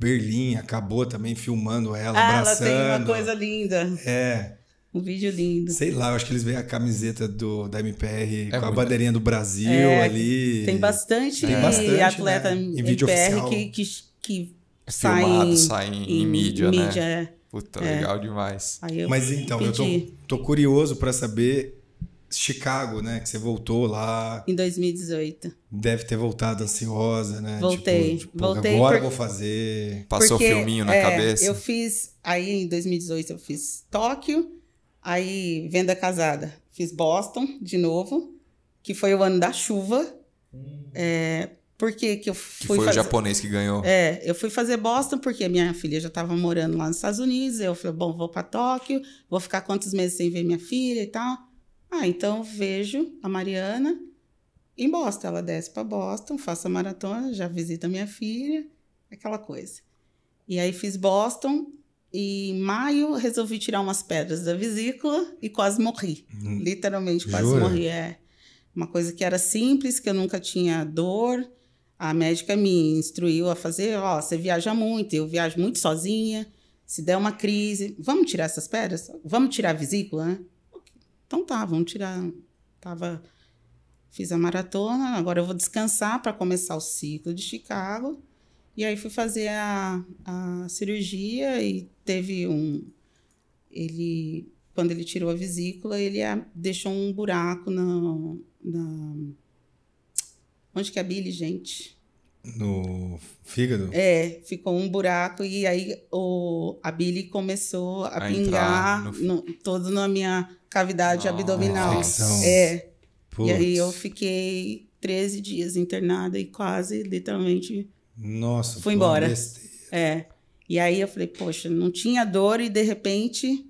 Berlim, acabou também filmando ela, ah, abraçando. Ela tem uma coisa linda. É. Um vídeo lindo. Sei lá, eu acho que eles veem a camiseta do, da MPR é com a bandeirinha do Brasil é, ali. Tem bastante, tem bastante né? atleta né? em MPR que, que, que Filmado, sai, em, em, em mídia, mídia, né? É. Puta, é. legal demais. Mas então, pedi. eu tô, tô curioso para saber Chicago, né? Que você voltou lá. Em 2018. Deve ter voltado ansiosa, né? Tipo, voltei. Tipo, tipo, voltei agora por... vou fazer. Passou Porque, filminho na é, cabeça. Eu fiz. Aí em 2018 eu fiz Tóquio, aí venda casada. Fiz Boston de novo, que foi o ano da chuva. Hum. É, por que, que eu fui que foi fazer... o japonês que ganhou. É, eu fui fazer Boston porque minha filha já estava morando lá nos Estados Unidos. Eu falei, bom, vou para Tóquio, vou ficar quantos meses sem ver minha filha e tal. Ah, então vejo a Mariana em Boston. Ela desce para Boston, faço a maratona, já visita minha filha, aquela coisa. E aí fiz Boston e em maio resolvi tirar umas pedras da vesícula e quase morri. Hum. Literalmente quase Jura? morri. É uma coisa que era simples, que eu nunca tinha dor. A médica me instruiu a fazer, ó, você viaja muito, eu viajo muito sozinha. Se der uma crise, vamos tirar essas pedras? Vamos tirar a vesícula, né? Então tá, vamos tirar. Tava, fiz a maratona, agora eu vou descansar para começar o ciclo de Chicago. E aí fui fazer a, a cirurgia e teve um. Ele, quando ele tirou a vesícula, ele a, deixou um buraco na, na. Onde que é a bile, gente? No fígado? É, ficou um buraco e aí o, a bile começou a, a pingar no, todo na minha cavidade oh, abdominal. Então, é. E aí eu fiquei 13 dias internada e quase, literalmente, Nossa, fui embora. É. E aí eu falei, poxa, não tinha dor e de repente.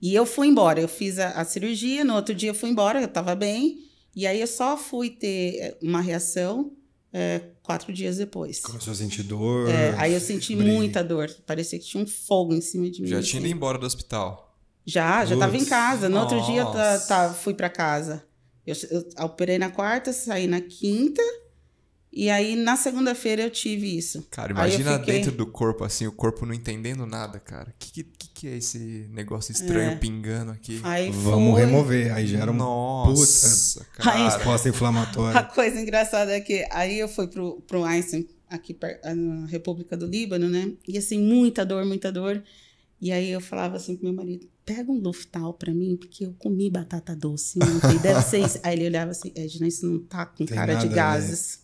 E eu fui embora. Eu fiz a, a cirurgia, no outro dia eu fui embora, eu estava bem. E aí eu só fui ter eh, uma reação é, quatro dias depois. Começou a sentir dor. É, aí eu senti brilho. muita dor. Parecia que tinha um fogo em cima de mim. Já tinha assim. ido embora do hospital. Já, já tava em casa. No nossa. outro dia tá, tá fui para casa. Eu, eu operei na quarta, saí na quinta. E aí, na segunda-feira, eu tive isso. Cara, imagina fiquei... dentro do corpo, assim, o corpo não entendendo nada, cara. O que, que, que, é esse negócio estranho é. pingando aqui? Aí Vamos foi... remover. Aí gera um. Nossa, puta, Aí, resposta inflamatória. *laughs* A coisa engraçada é que aí eu fui pro, pro Einstein, aqui na República do Líbano, né? E assim, muita dor, muita dor. E aí eu falava assim pro meu marido, pega um Luftal pra mim, porque eu comi batata doce ontem, deve ser isso. Aí ele olhava assim, Edna, isso não tá com Tem cara de gases. cara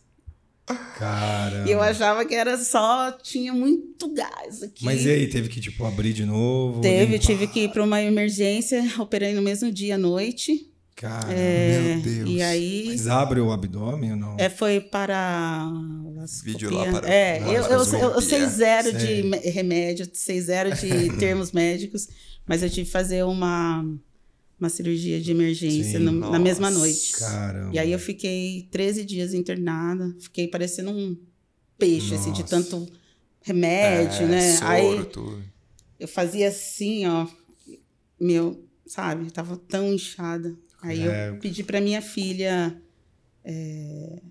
Cara. Eu achava que era só, tinha muito gás aqui. Mas e aí, teve que, tipo, abrir de novo? Teve, limpar. tive que ir para uma emergência, operei no mesmo dia à noite. Cara, é, meu Deus. E aí, Mas abre o abdômen ou não? É, foi para. Vídeo lá para. É, eu, eu, eu, eu, sei zero de remédio, sei zero de *laughs* termos médicos, mas eu tive que fazer uma, uma cirurgia de emergência Sim, no, nossa, na mesma noite. Caramba. E aí eu fiquei 13 dias internada, fiquei parecendo um peixe, nossa. assim, de tanto remédio, é, né? Soro, aí tudo. eu fazia assim, ó, meu, sabe? Tava tão inchada Aí é... eu pedi para minha filha, é,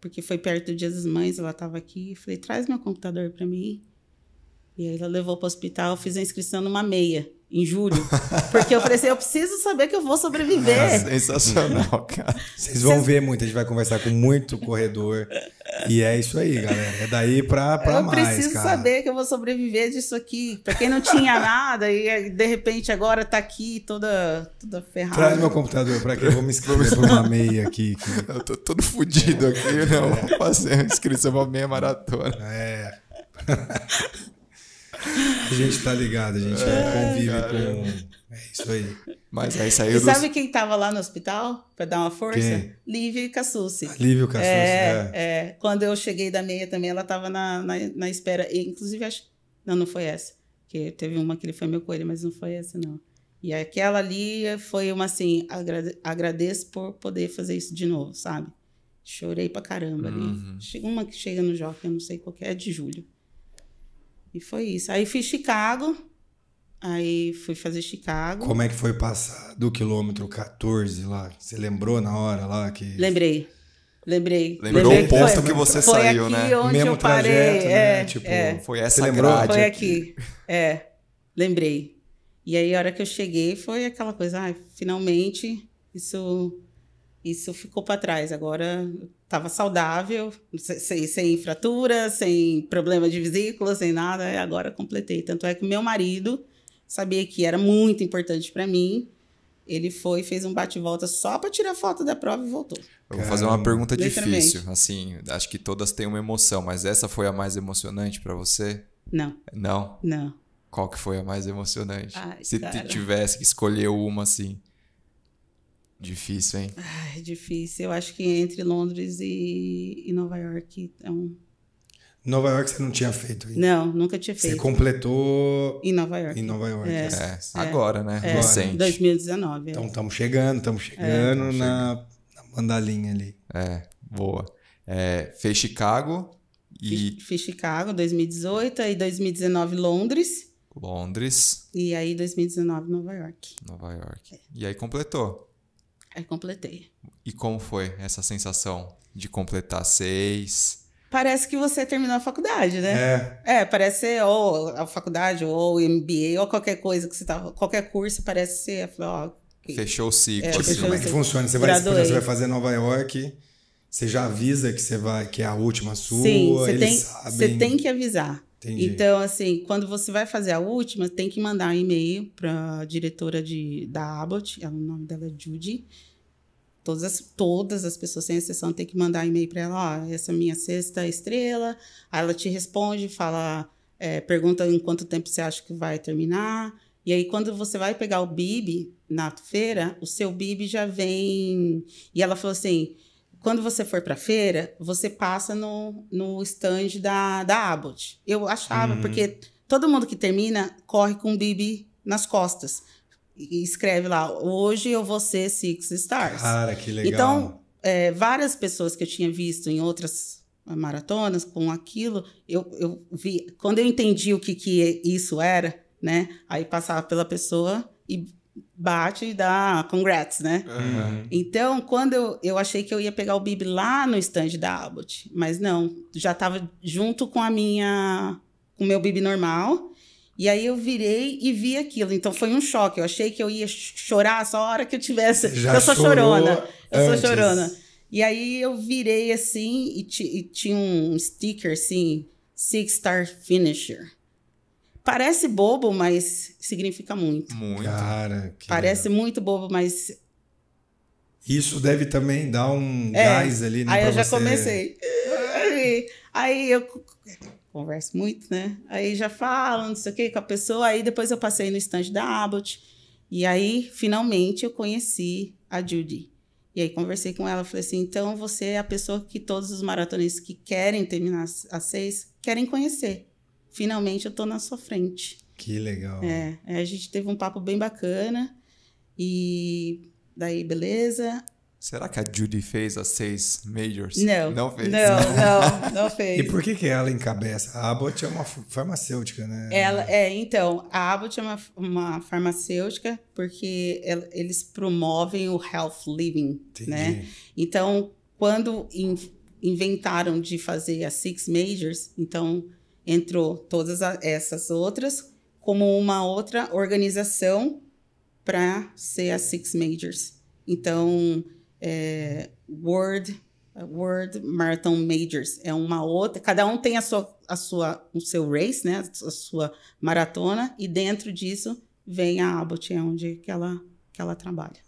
porque foi perto do Dia das Mães, ela estava aqui, falei, traz meu computador para mim. E aí ela levou para o hospital, fiz a inscrição numa meia em julho. Porque eu falei assim, eu preciso saber que eu vou sobreviver. É sensacional, cara. Vocês vão ver muito, a gente vai conversar com muito corredor. E é isso aí, galera. É daí pra, pra eu mais, Eu preciso saber que eu vou sobreviver disso aqui. Pra quem não tinha nada e de repente agora tá aqui toda, toda ferrada. Traz meu computador pra que eu vou me inscrever pra uma meia aqui. Que... Eu tô todo fodido aqui, né? Eu vou fazer uma inscrição pra meia maratona. É... *laughs* A gente tá ligado, a gente é, convive cara. com. É isso aí. Mas aí saiu. E dos... sabe quem tava lá no hospital para dar uma força? Quem? Lívia e Cassucci. Lívia e Cassucci, é, é. é, Quando eu cheguei da meia também, ela tava na, na, na espera. E, inclusive, acho. Não, não foi essa. Porque teve uma que ele foi meu coelho, mas não foi essa, não. E aquela ali foi uma assim, agrade... agradeço por poder fazer isso de novo, sabe? Chorei pra caramba uhum. ali. Uma que chega no Jockey, eu não sei qual que é, é de julho. E foi isso. Aí fiz Chicago. Aí fui fazer Chicago. Como é que foi passar do quilômetro 14 lá? Você lembrou na hora lá que. Lembrei. Lembrei. Lembrou lembrei o posto que, que você foi saiu, aqui né? Onde Mesmo eu trajeto, parei, né? É, tipo, é. foi essa você Foi aqui. é, lembrei. E aí a hora que eu cheguei foi aquela coisa, ah, finalmente isso isso ficou para trás. Agora estava saudável, sem, sem fratura, sem problema de vesícula, sem nada. E agora completei. Tanto é que meu marido sabia que era muito importante para mim. Ele foi, fez um bate-volta só para tirar foto da prova e voltou. Eu vou fazer uma pergunta difícil. Assim, acho que todas têm uma emoção, mas essa foi a mais emocionante para você? Não. Não? Não. Qual que foi a mais emocionante? Ai, Se cara. tivesse que escolher uma, assim. Difícil, hein? Ai, difícil. Eu acho que entre Londres e, e Nova York é um. Nova York você não tinha feito ainda? Não, nunca tinha feito. Você completou. Em Nova York. Em Nova York. É, é. é, é. agora, né? É, Recente. 2019. Então, é. Então estamos chegando, estamos é. chegando, na, na mandalinha ali. É, boa. fez Chicago e. Fiz, fiz Chicago 2018, aí 2019 Londres. Londres. E aí 2019 Nova York. Nova York. E aí completou. Aí completei. E como foi essa sensação de completar seis? Parece que você terminou a faculdade, né? É, é parece ser ou a faculdade, ou MBA, ou qualquer coisa que você tá. Qualquer curso parece ser. Ó, que... Fechou o ciclo. É, tipo, como é que funciona? Você vai, você vai fazer Nova York, você já avisa que você vai, que é a última sua, Sim, você tem, Você tem que avisar. Entendi. Então, assim, quando você vai fazer a última, tem que mandar um e-mail para a diretora de, da Abbott, é, o nome dela é Judy. Todas as, todas as pessoas, sem exceção, tem que mandar um e-mail para ela: ó, oh, essa é minha sexta estrela. Aí ela te responde, fala, é, pergunta em quanto tempo você acha que vai terminar. E aí, quando você vai pegar o BIB na feira, o seu BIB já vem. E ela falou assim: quando você for para feira, você passa no, no stand da, da Abbott. Eu achava, uhum. porque todo mundo que termina corre com o Bibi nas costas. E escreve lá, hoje eu vou ser Six Stars. Cara, que legal. Então, é, várias pessoas que eu tinha visto em outras maratonas com aquilo, eu, eu vi. Quando eu entendi o que, que isso era, né? Aí passava pela pessoa e bate e dá congrats, né? Uhum. Então, quando eu, eu achei que eu ia pegar o Bibi lá no stand da Abbott, mas não, já estava junto com a minha, com o meu Bibi normal. E aí eu virei e vi aquilo. Então foi um choque. Eu achei que eu ia chorar só a hora que eu tivesse. Já eu sou chorona. Eu sou chorona. E aí eu virei assim e, e tinha um sticker assim, Six Star Finisher. Parece bobo, mas significa muito. Muito. Cara, Parece legal. muito bobo, mas. Isso deve também dar um é, gás ali, né? Aí eu já você... comecei. Aí, aí eu converso muito, né? Aí já falo, não sei o que, com a pessoa. Aí depois eu passei no estande da Abbott. E aí, finalmente, eu conheci a Judy. E aí conversei com ela, falei assim, então você é a pessoa que todos os maratonistas que querem terminar a seis, querem conhecer finalmente eu tô na sua frente. Que legal. É, é, a gente teve um papo bem bacana e daí, beleza. Será que a Judy fez as seis majors? Não. Não fez. Não, *laughs* não, não fez. e por que, que ela encabeça? A Abbott é uma farmacêutica, né? Ela, é, então, a Abbott é uma, uma farmacêutica porque ela, eles promovem o health living, Entendi. né? Então, quando in, inventaram de fazer as six majors, então entrou todas essas outras como uma outra organização para ser as Six Majors. Então, é, World, World Marathon Majors é uma outra. Cada um tem a sua, a sua, o seu race, né? A sua maratona e dentro disso vem a Abbott, é onde que ela, que ela trabalha.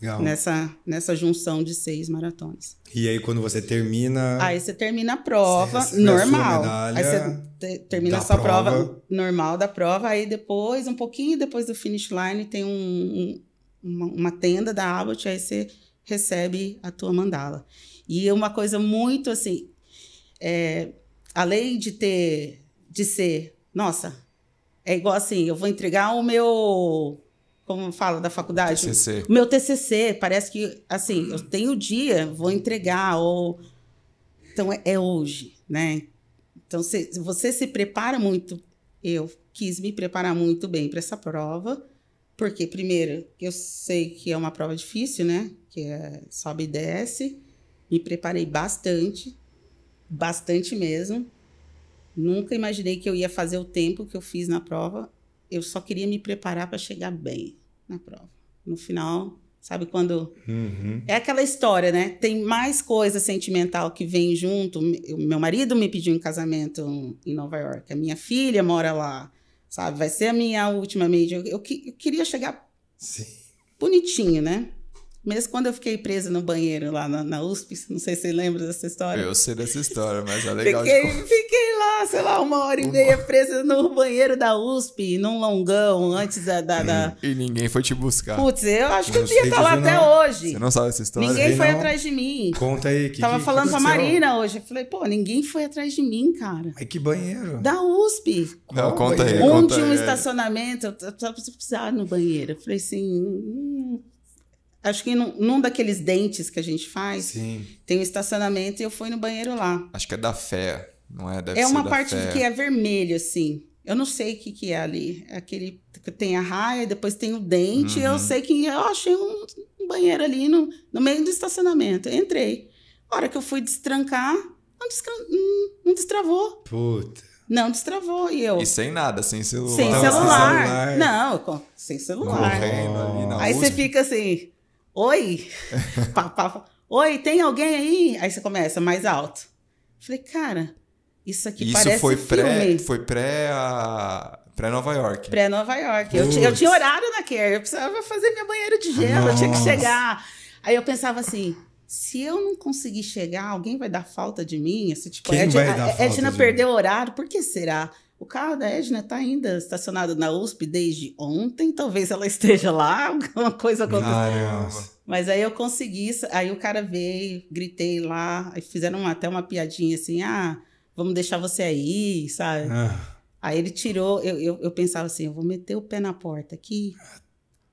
Legal. Nessa, nessa junção de seis maratonas. E aí, quando você termina. Aí você termina a prova normal. A aí você termina a sua prova. prova. normal da prova. Aí depois, um pouquinho depois do finish line, tem um, uma, uma tenda da Abbott, aí você recebe a tua mandala. E é uma coisa muito assim. É, além de ter. de ser. Nossa, é igual assim, eu vou entregar o meu como fala da faculdade? TCC. Meu TCC, parece que, assim, eu tenho o dia, vou entregar, ou. Então é, é hoje, né? Então se, você se prepara muito. Eu quis me preparar muito bem para essa prova, porque, primeiro, eu sei que é uma prova difícil, né? Que é sobe e desce. Me preparei bastante, bastante mesmo. Nunca imaginei que eu ia fazer o tempo que eu fiz na prova. Eu só queria me preparar para chegar bem na prova. No final, sabe quando. Uhum. É aquela história, né? Tem mais coisa sentimental que vem junto. Meu marido me pediu em casamento em Nova York, a minha filha mora lá, sabe? Vai ser a minha última mídia. Eu, eu queria chegar Sim. bonitinho, né? Mesmo quando eu fiquei presa no banheiro lá na, na, USP, não sei se você lembra dessa história. Eu sei dessa história, mas é legal. fiquei, de... fiquei lá, sei lá, uma hora e uma... meia presa no banheiro da USP, num longão, antes da. da, da... E, e, ninguém foi te buscar. Putz, eu acho que eu ia estar tá lá até não, hoje. Você não sabe essa história? Ninguém foi não. atrás de mim. Conta aí. Que, Tava que, falando que pra Marina hoje. Eu falei, pô, ninguém foi atrás de mim, cara. Mas que banheiro? Da USP. Não, conta banheiro? aí. Um conta um aí. estacionamento, eu precisava no banheiro. Eu falei assim. Hum, hum Acho que num, num, daqueles dentes que a gente faz, Sim. tem um estacionamento e eu fui no banheiro lá. Acho que é da fé, não é? Deve é uma parte fé. que é vermelho, assim. Eu não sei o que, que é ali. É aquele que tem a raia, depois tem o dente. Uhum. Eu sei que eu achei um, um banheiro ali no, no, meio do estacionamento. Eu entrei. A hora que eu fui destrancar, não, destra... não destravou. Puta. Não destravou. E eu. E sem nada, sem celular. Sem celular. Não, sem celular. Não, sem celular. ali na Aí você fica assim. Oi! pá, *laughs* pá, Oi, tem alguém aí? Aí você começa mais alto. Falei, cara, isso aqui isso parece foi filme. Pré, foi pré a... Pré-Nova York. Pré-Nova York. Eu, eu, tinha horário na Care. Eu precisava fazer minha banheira de gelo. Nossa. Eu tinha que chegar. Aí eu pensava assim... Se eu não conseguir chegar, alguém vai dar falta de mim? Esse tipo, Quem é Edna, vai dar é Edna perdeu o horário. Por que será? O carro da Edna está ainda estacionado na USP desde ontem, talvez ela esteja lá, *laughs* alguma coisa aconteceu. Mas aí eu consegui, aí o cara veio, gritei lá, fizeram até uma piadinha assim, ah, vamos deixar você aí, sabe? Ah. Aí ele tirou, eu, eu, eu, pensava assim, eu vou meter o pé na porta aqui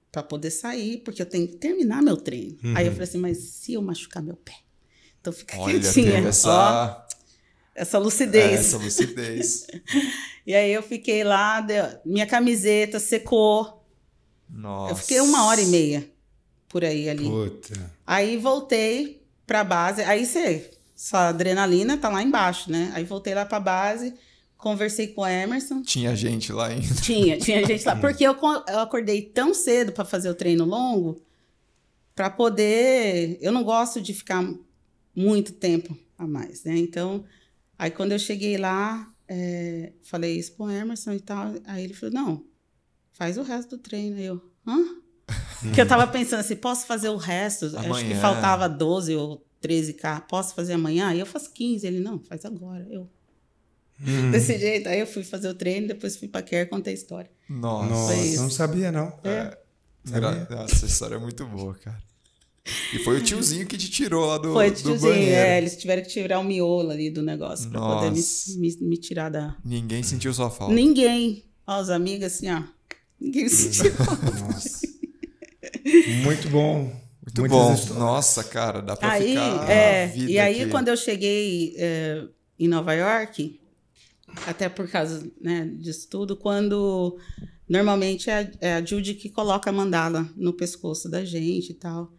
para poder sair, porque eu tenho que terminar meu treino. Uhum. Aí eu uhum. falei assim, mas se eu machucar meu pé? Então fica Olha, quietinha. Essa... É, essa lucidez. É, essa lucidez. e aí eu fiquei lá, minha camiseta secou. Nossa. Eu fiquei uma hora e meia por aí ali. Puta. Aí voltei pra base. Aí você, sua adrenalina tá lá embaixo, né? Aí voltei lá pra base, conversei com o Emerson. Tinha gente lá ainda. Tinha, tinha gente lá. *laughs* Porque eu, eu acordei tão cedo para fazer o treino longo para poder. Eu não gosto de ficar muito tempo a mais, né? Então Aí quando eu cheguei lá, é, falei isso pro Emerson e tal. Aí ele falou: não, faz o resto do treino. Aí eu, hã? *laughs* Porque eu tava pensando assim, posso fazer o resto? Amanhã. Acho que faltava 12 ou 13K, posso fazer amanhã? Aí eu faço 15. Ele, não, faz agora. Eu. Hum. Desse jeito. Aí eu fui fazer o treino, depois fui pra Care contei a história. Nossa, Nossa não sabia, não. É. Sabia. É. Nossa, essa história é muito boa, cara. E foi o tiozinho que te tirou lá do Foi o tiozinho, banheiro. é. Eles tiveram que tirar o miolo ali do negócio Nossa. pra poder me, me, me, tirar da... Ninguém sentiu sua falta? Ninguém. Ó, os amigos assim, ó. Ninguém sentiu falta. *laughs* Nossa. Muito bom. Muito Muitas bom. Histórias. Nossa, cara, dá pra aí, ficar é, E aí, aqui. quando eu cheguei é, em Nova York, até por causa né, disso tudo, quando... Normalmente é a, é a Judy que coloca a mandala no pescoço da gente e tal.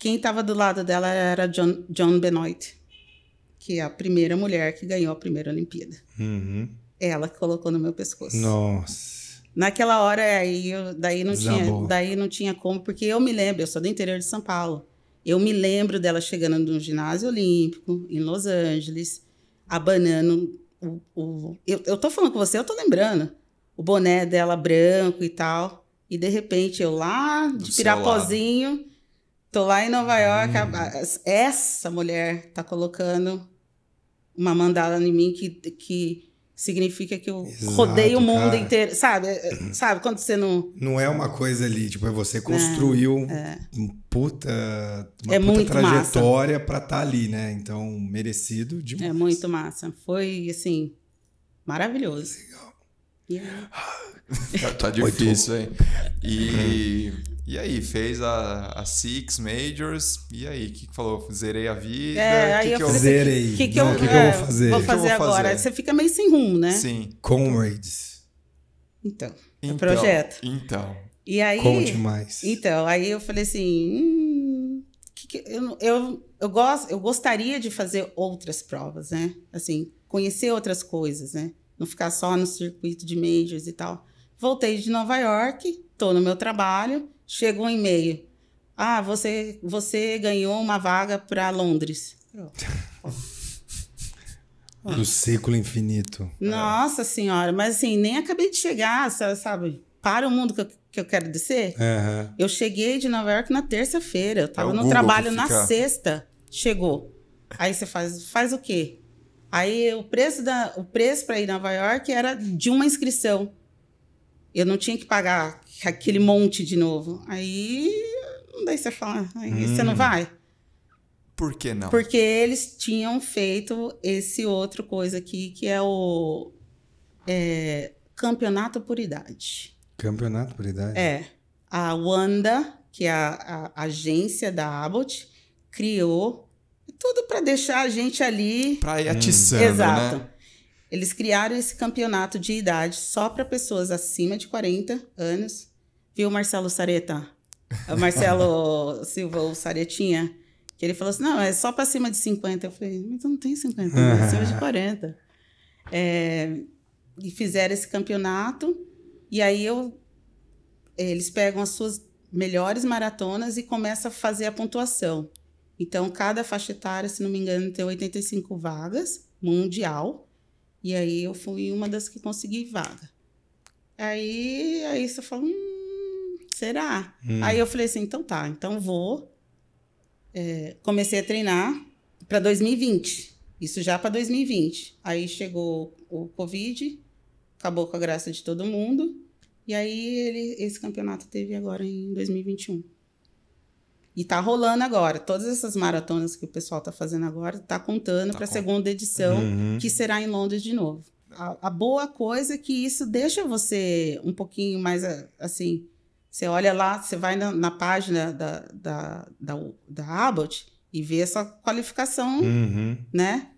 Quem estava do lado dela era John, John Benoit, que é a primeira mulher que ganhou a primeira Olimpíada. Uhum. Ela que colocou no meu pescoço. Nossa. Naquela hora aí é, eu, daí não tinha, daí não tinha como, porque eu me lembro, eu sou do interior de São Paulo. Eu me lembro dela chegando no ginásio olímpico em Los Angeles, abanando o, o eu, eu tô falando com você, eu tô lembrando. O boné dela branco e tal. E de repente eu lá de do pirapozinho Tô lá em Nova York, essa mulher tá colocando uma mandala em mim que, que significa que eu Exato, rodei o mundo cara. inteiro, sabe? É, é, sabe quando você não Não é uma coisa ali, tipo, é você construiu é, é. um puta uma é puta trajetória para estar tá ali, né? Então, merecido é demais. É muito massa. Foi assim, maravilhoso. Legal. Yeah. *laughs* tá difícil, hein? E hum. E aí, fez a, a Six Majors. E aí, o que, que falou? Zerei a vida? É, aí assim, que que eu, zerei. O que, que, eu, que, que eu vou fazer? Vou fazer agora. Você fica meio sem rumo, né? Sim. Comrades. Então, então é então, projeto. Então. E aí. Conte mais. Então, aí eu falei assim. Hum, eu, eu, eu, gosto, eu gostaria de fazer outras provas, né? Assim, conhecer outras coisas, né? Não ficar só no circuito de majors e tal. Voltei de Nova York, tô no meu trabalho chegou um e-mail. Ah, você, você ganhou uma vaga para Londres. *laughs* O ciclo infinito. Nossa senhora, mas assim, nem acabei de chegar, sabe? Para o mundo que eu, que eu quero dizer. Uhum. Eu cheguei de Nova York na terça-feira. Eu é tava é no Google trabalho na sexta. Chegou. Aí você faz, faz o quê? Aí o preço da, o preço para ir a Nova York era de uma inscrição. Eu não tinha que pagar aquele monte de novo. Aí, daí você fala, aí hum. você não hum. vai. Por que não? Porque eles tinham feito esse outro coisa aqui, que é o é, campeonato por idade. Campeonato por idade? É. A Wanda, que é a, a agência da Abbott, criou tudo para deixar a gente ali. Pra ir atiçando. Né? Exato. Né? Eles criaram esse campeonato de idade só para pessoas acima de 40 anos. Viu, Marcelo Sareta? O Marcelo *laughs* Silva, o Saretinha, que ele falou assim: não, é só para cima de 50. Eu falei, mas não tem 50, é acima de 40. É, e fizeram esse campeonato, e aí eu, eles pegam as suas melhores maratonas e começa a fazer a pontuação. Então, cada faixa etária, se não me engano, tem 85 vagas mundial. E aí eu fui uma das que consegui vaga. Aí, aí você falou, hum, será? Hum. Aí eu falei assim, então tá, então vou. É, comecei a treinar para 2020. Isso já para 2020. Aí chegou o Covid, acabou com a graça de todo mundo. E aí ele, esse campeonato teve agora em 2021. E tá rolando agora. Todas essas maratonas que o pessoal tá fazendo agora, tá contando tá para a segunda edição, uhum. que será em Londres de novo. A, a, boa coisa é que isso deixa você um pouquinho mais eh, assim. Você olha lá, você vai na, na página da, da, da, da Abbott e vê essa qualificação, uhum. né?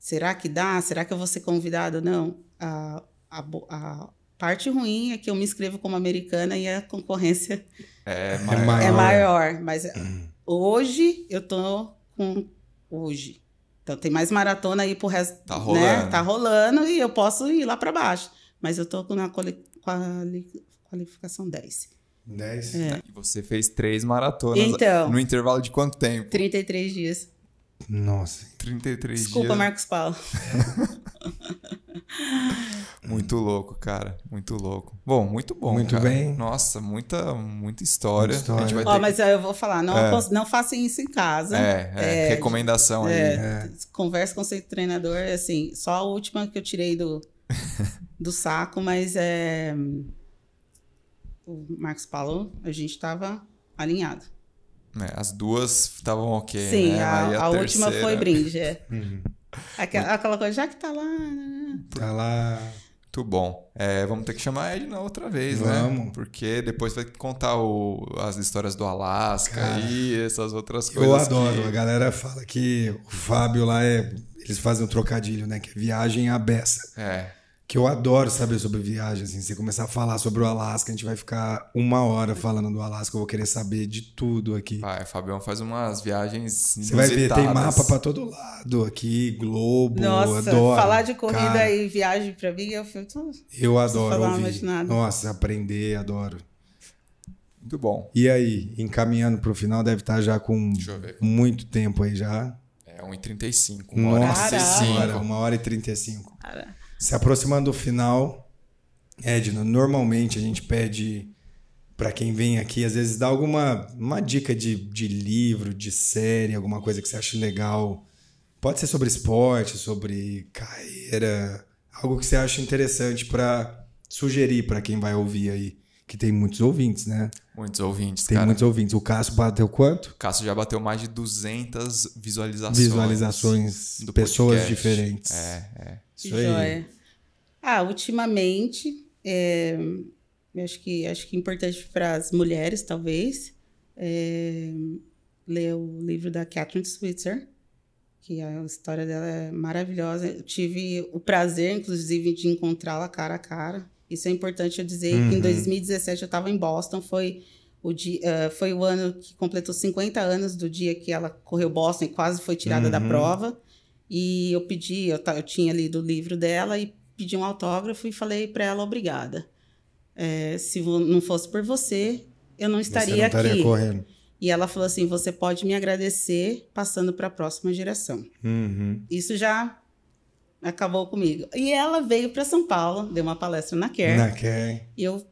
Será que dá? Será que eu vou ser convidado? Não. A, a, a parte ruim é que eu me inscrevo como americana e a concorrência é, é maior. É maior mas hum. hoje eu tô com. Hoje. Então tem mais maratona aí pro resto. Tá né? rolando. Né? Tá rolando e eu posso ir lá para baixo. Mas eu tô com quali... Quali... qualificação 10. 10? É. Tá, e você fez três maratonas. Então. No intervalo de quanto tempo? 33 dias. Nossa. 33 Desculpa, dias. Desculpa, Marcos Paulo. *laughs* Muito louco, cara. Muito louco. Bom, muito bom. Muito cara. bem. Nossa, muita, muita história. Muita história. A gente vai oh, Mas eu vou falar, não, é. não façam isso em casa. É, é, é recomendação é, aí. É, Conversa com seu treinador, assim, só a última que eu tirei do, *laughs* do saco, mas é. O Marcos Paulo, a gente estava alinhado. É, as duas estavam ok. Né? Sim, né? a, a, a terceira... última foi brinde. É. *laughs* Uhum. Aquela, aquela, coisa, já que tá lá. Né? Tá lá. Muito bom. É, vamos ter que chamar Edna outra vez, né? vamos. né? Porque depois vai contar o, as histórias do Alasca e essas outras coisas. Eu adoro. Que... A galera fala que o Fábio lá é. Eles fazem um trocadilho, né? Que é viagem à beça. É que eu adoro saber sobre viagem. Assim, você começar a falar sobre o Alasca, a gente vai ficar uma hora falando do Alasca. Eu vou querer saber de tudo aqui. Vai, Fabião faz umas viagens. Você vai ver, tem mapa para todo lado aqui, Globo. Nossa, adoro. falar de corrida Cara, e viagem para mim, é eu fico. Eu adoro. Ouvir. Nossa, aprender, adoro. Muito bom. E aí, encaminhando para o final, deve estar tá já com muito tempo aí já. É 1h35, 1 hora e 35. Uma hora e 35. Cara. Se aproximando do final, Edna, normalmente a gente pede para quem vem aqui, às vezes dá alguma uma dica de, de livro, de série, alguma coisa que você acha legal. Pode ser sobre esporte, sobre carreira, algo que você acha interessante para sugerir para quem vai ouvir aí, que tem muitos ouvintes, né? Muitos ouvintes, Tem cara. muitos ouvintes. O Cássio bateu quanto? O Cássio já bateu mais de 200 visualizações. Visualizações, de pessoas podcast. diferentes. É, é. Isso Joia. Ah, ultimamente, é, acho que acho que é importante para as mulheres, talvez, é, ler o livro da Catherine Switzer, que a história dela é maravilhosa. Eu tive o prazer, inclusive, de encontrá-la cara a cara. Isso é importante eu dizer uhum. que em 2017 uhum. eu estava em Boston, foi o dia, uh, eh, foi o ano que completou 50 anos do dia que ela correu Boston e quase foi tirada uhum. da prova. E eu pedi, eu, eu tinha lido o livro dela e pedi um autógrafo e falei para ela obrigada. É, se não fosse por você, eu não estaria, você não estaria aqui. Correndo. E ela falou assim: você pode me agradecer passando para a próxima geração. Uhum. Isso já acabou comigo. E ela veio para São Paulo, deu uma palestra na Care. Na Care. E eu,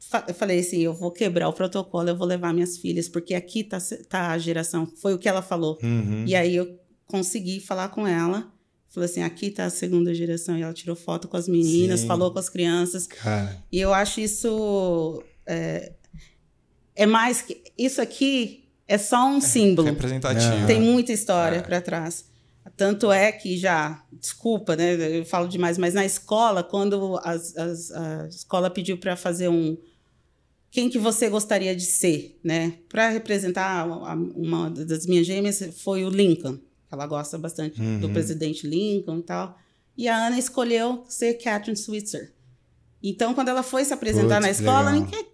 fa eu, falei assim: eu vou quebrar o protocolo, eu vou levar minhas filhas, porque aqui tá, tá a geração. Foi o que ela falou. Uhum. E aí eu consegui falar com ela. Falou assim: aqui tá a segunda geração. E ela tirou foto com as meninas, Sim. falou com as crianças. Cara. E eu acho isso. É, é mais que. Isso aqui é só um é símbolo. Representativo. Tem muita história é. para trás. Tanto é que já, desculpa, né? Eu falo demais, mas na escola, quando as, as, a escola pediu para fazer um, quem que você gostaria de ser, né? Para representar uma das minhas gêmeas foi o Lincoln. Ela gosta bastante uhum. do presidente Lincoln e tal. E a Ana escolheu ser Catherine Switzer. Então, quando ela foi se apresentar Putz, na escola, ninguém,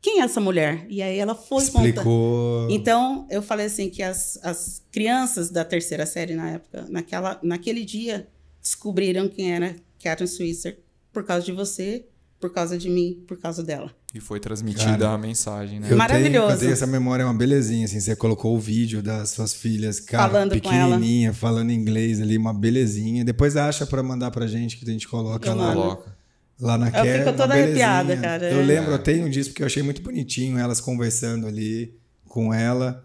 quem é essa mulher? E aí ela foi Explicou. Então, eu falei assim que as, as crianças da terceira série na época, naquela, naquele dia, descobriram quem era Catherine Switzer por causa de você, por causa de mim, por causa dela e foi transmitida cara, a mensagem, né? Eu Maravilhoso. Tenho, eu tenho essa memória, é uma belezinha, assim. Você colocou o vídeo das suas filhas, cara, falando pequenininha, falando inglês ali, uma belezinha. Depois acha para mandar pra gente, que a gente coloca eu lá. Coloca. Lá na Eu Care, fico é toda arrepiada, cara. Eu é. lembro, eu tenho um disco que eu achei muito bonitinho, elas conversando ali com ela.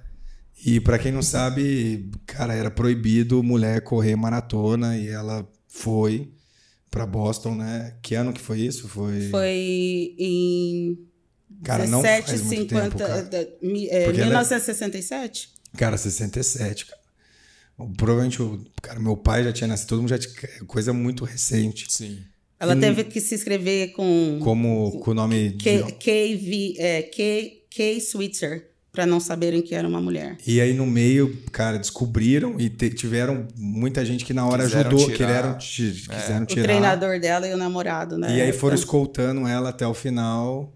E para quem não sabe, cara, era proibido mulher correr maratona e ela foi para Boston, né? Que ano que foi isso? Foi Foi em Cara, 17, não faz muito tempo, cara. Da, é, 1967? Ela... É- cara, 67, cara. Provavelmente, o, cara, meu pai já tinha nascido, todo mundo já tinha, coisa muito recente. Sim. Ela teve que se inscrever com. Como com o nome. K, de... é, K, K Switzer para não saberem que era uma mulher. E aí no meio, cara, descobriram e tiveram muita gente que na hora quiseram ajudou, tirar. Quereram, é. quiseram tirar. O treinador dela e o namorado, né? E aí foram então... escoltando ela até o final.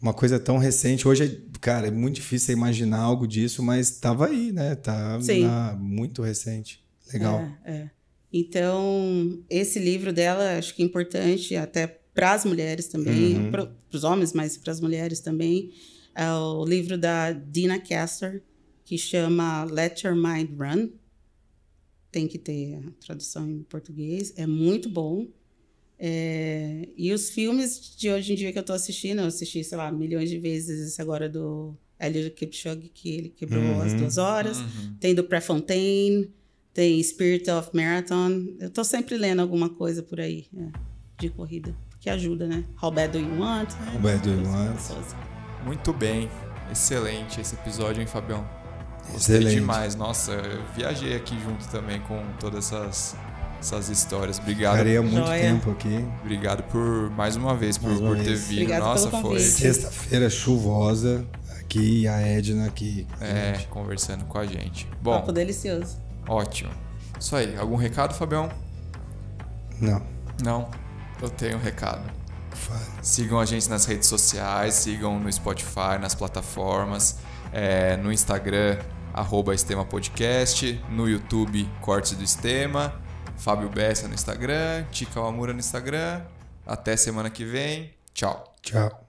Uma coisa tão recente. Hoje, cara, é muito difícil imaginar algo disso, mas estava aí, né? Tá na, muito recente. Legal. É, é. Então, esse livro dela, acho que é importante até para as mulheres também, uhum. para os homens, mas para as mulheres também é o livro da Dina Castor, que chama Let Your Mind Run. Tem que ter a tradução em português. É muito bom. É... E os filmes de hoje em dia que eu estou assistindo, eu assisti, sei lá, milhões de vezes esse agora do Elliot Kipchoge, que ele quebrou uhum. as duas horas. Uhum. Tem do Prefontaine, tem Spirit of Marathon. Eu estou sempre lendo alguma coisa por aí, é, de corrida, que ajuda, né? How Bad Do You Want? How Bad Do You Want? Muito bem. Excelente esse episódio, hein, Fabião? Gostei Excelente. demais. Nossa, eu viajei aqui junto também com todas essas, essas histórias. Obrigado. Ficaria muito Joia. tempo aqui. Obrigado por mais uma vez mais por, uma por vez. ter vindo. Obrigado Nossa, foi. Sexta-feira chuvosa aqui e a Edna aqui. É, gente. conversando com a gente. Bom. Papo delicioso. Ótimo. Isso aí. Algum recado, Fabião? Não. Não? Eu tenho um recado. Sigam a gente nas redes sociais, sigam no Spotify, nas plataformas, é, no Instagram, arroba Estema Podcast, no YouTube, Cortes do Estema, Fábio Bessa no Instagram, Tica Amura no Instagram. Até semana que vem. Tchau. Tchau.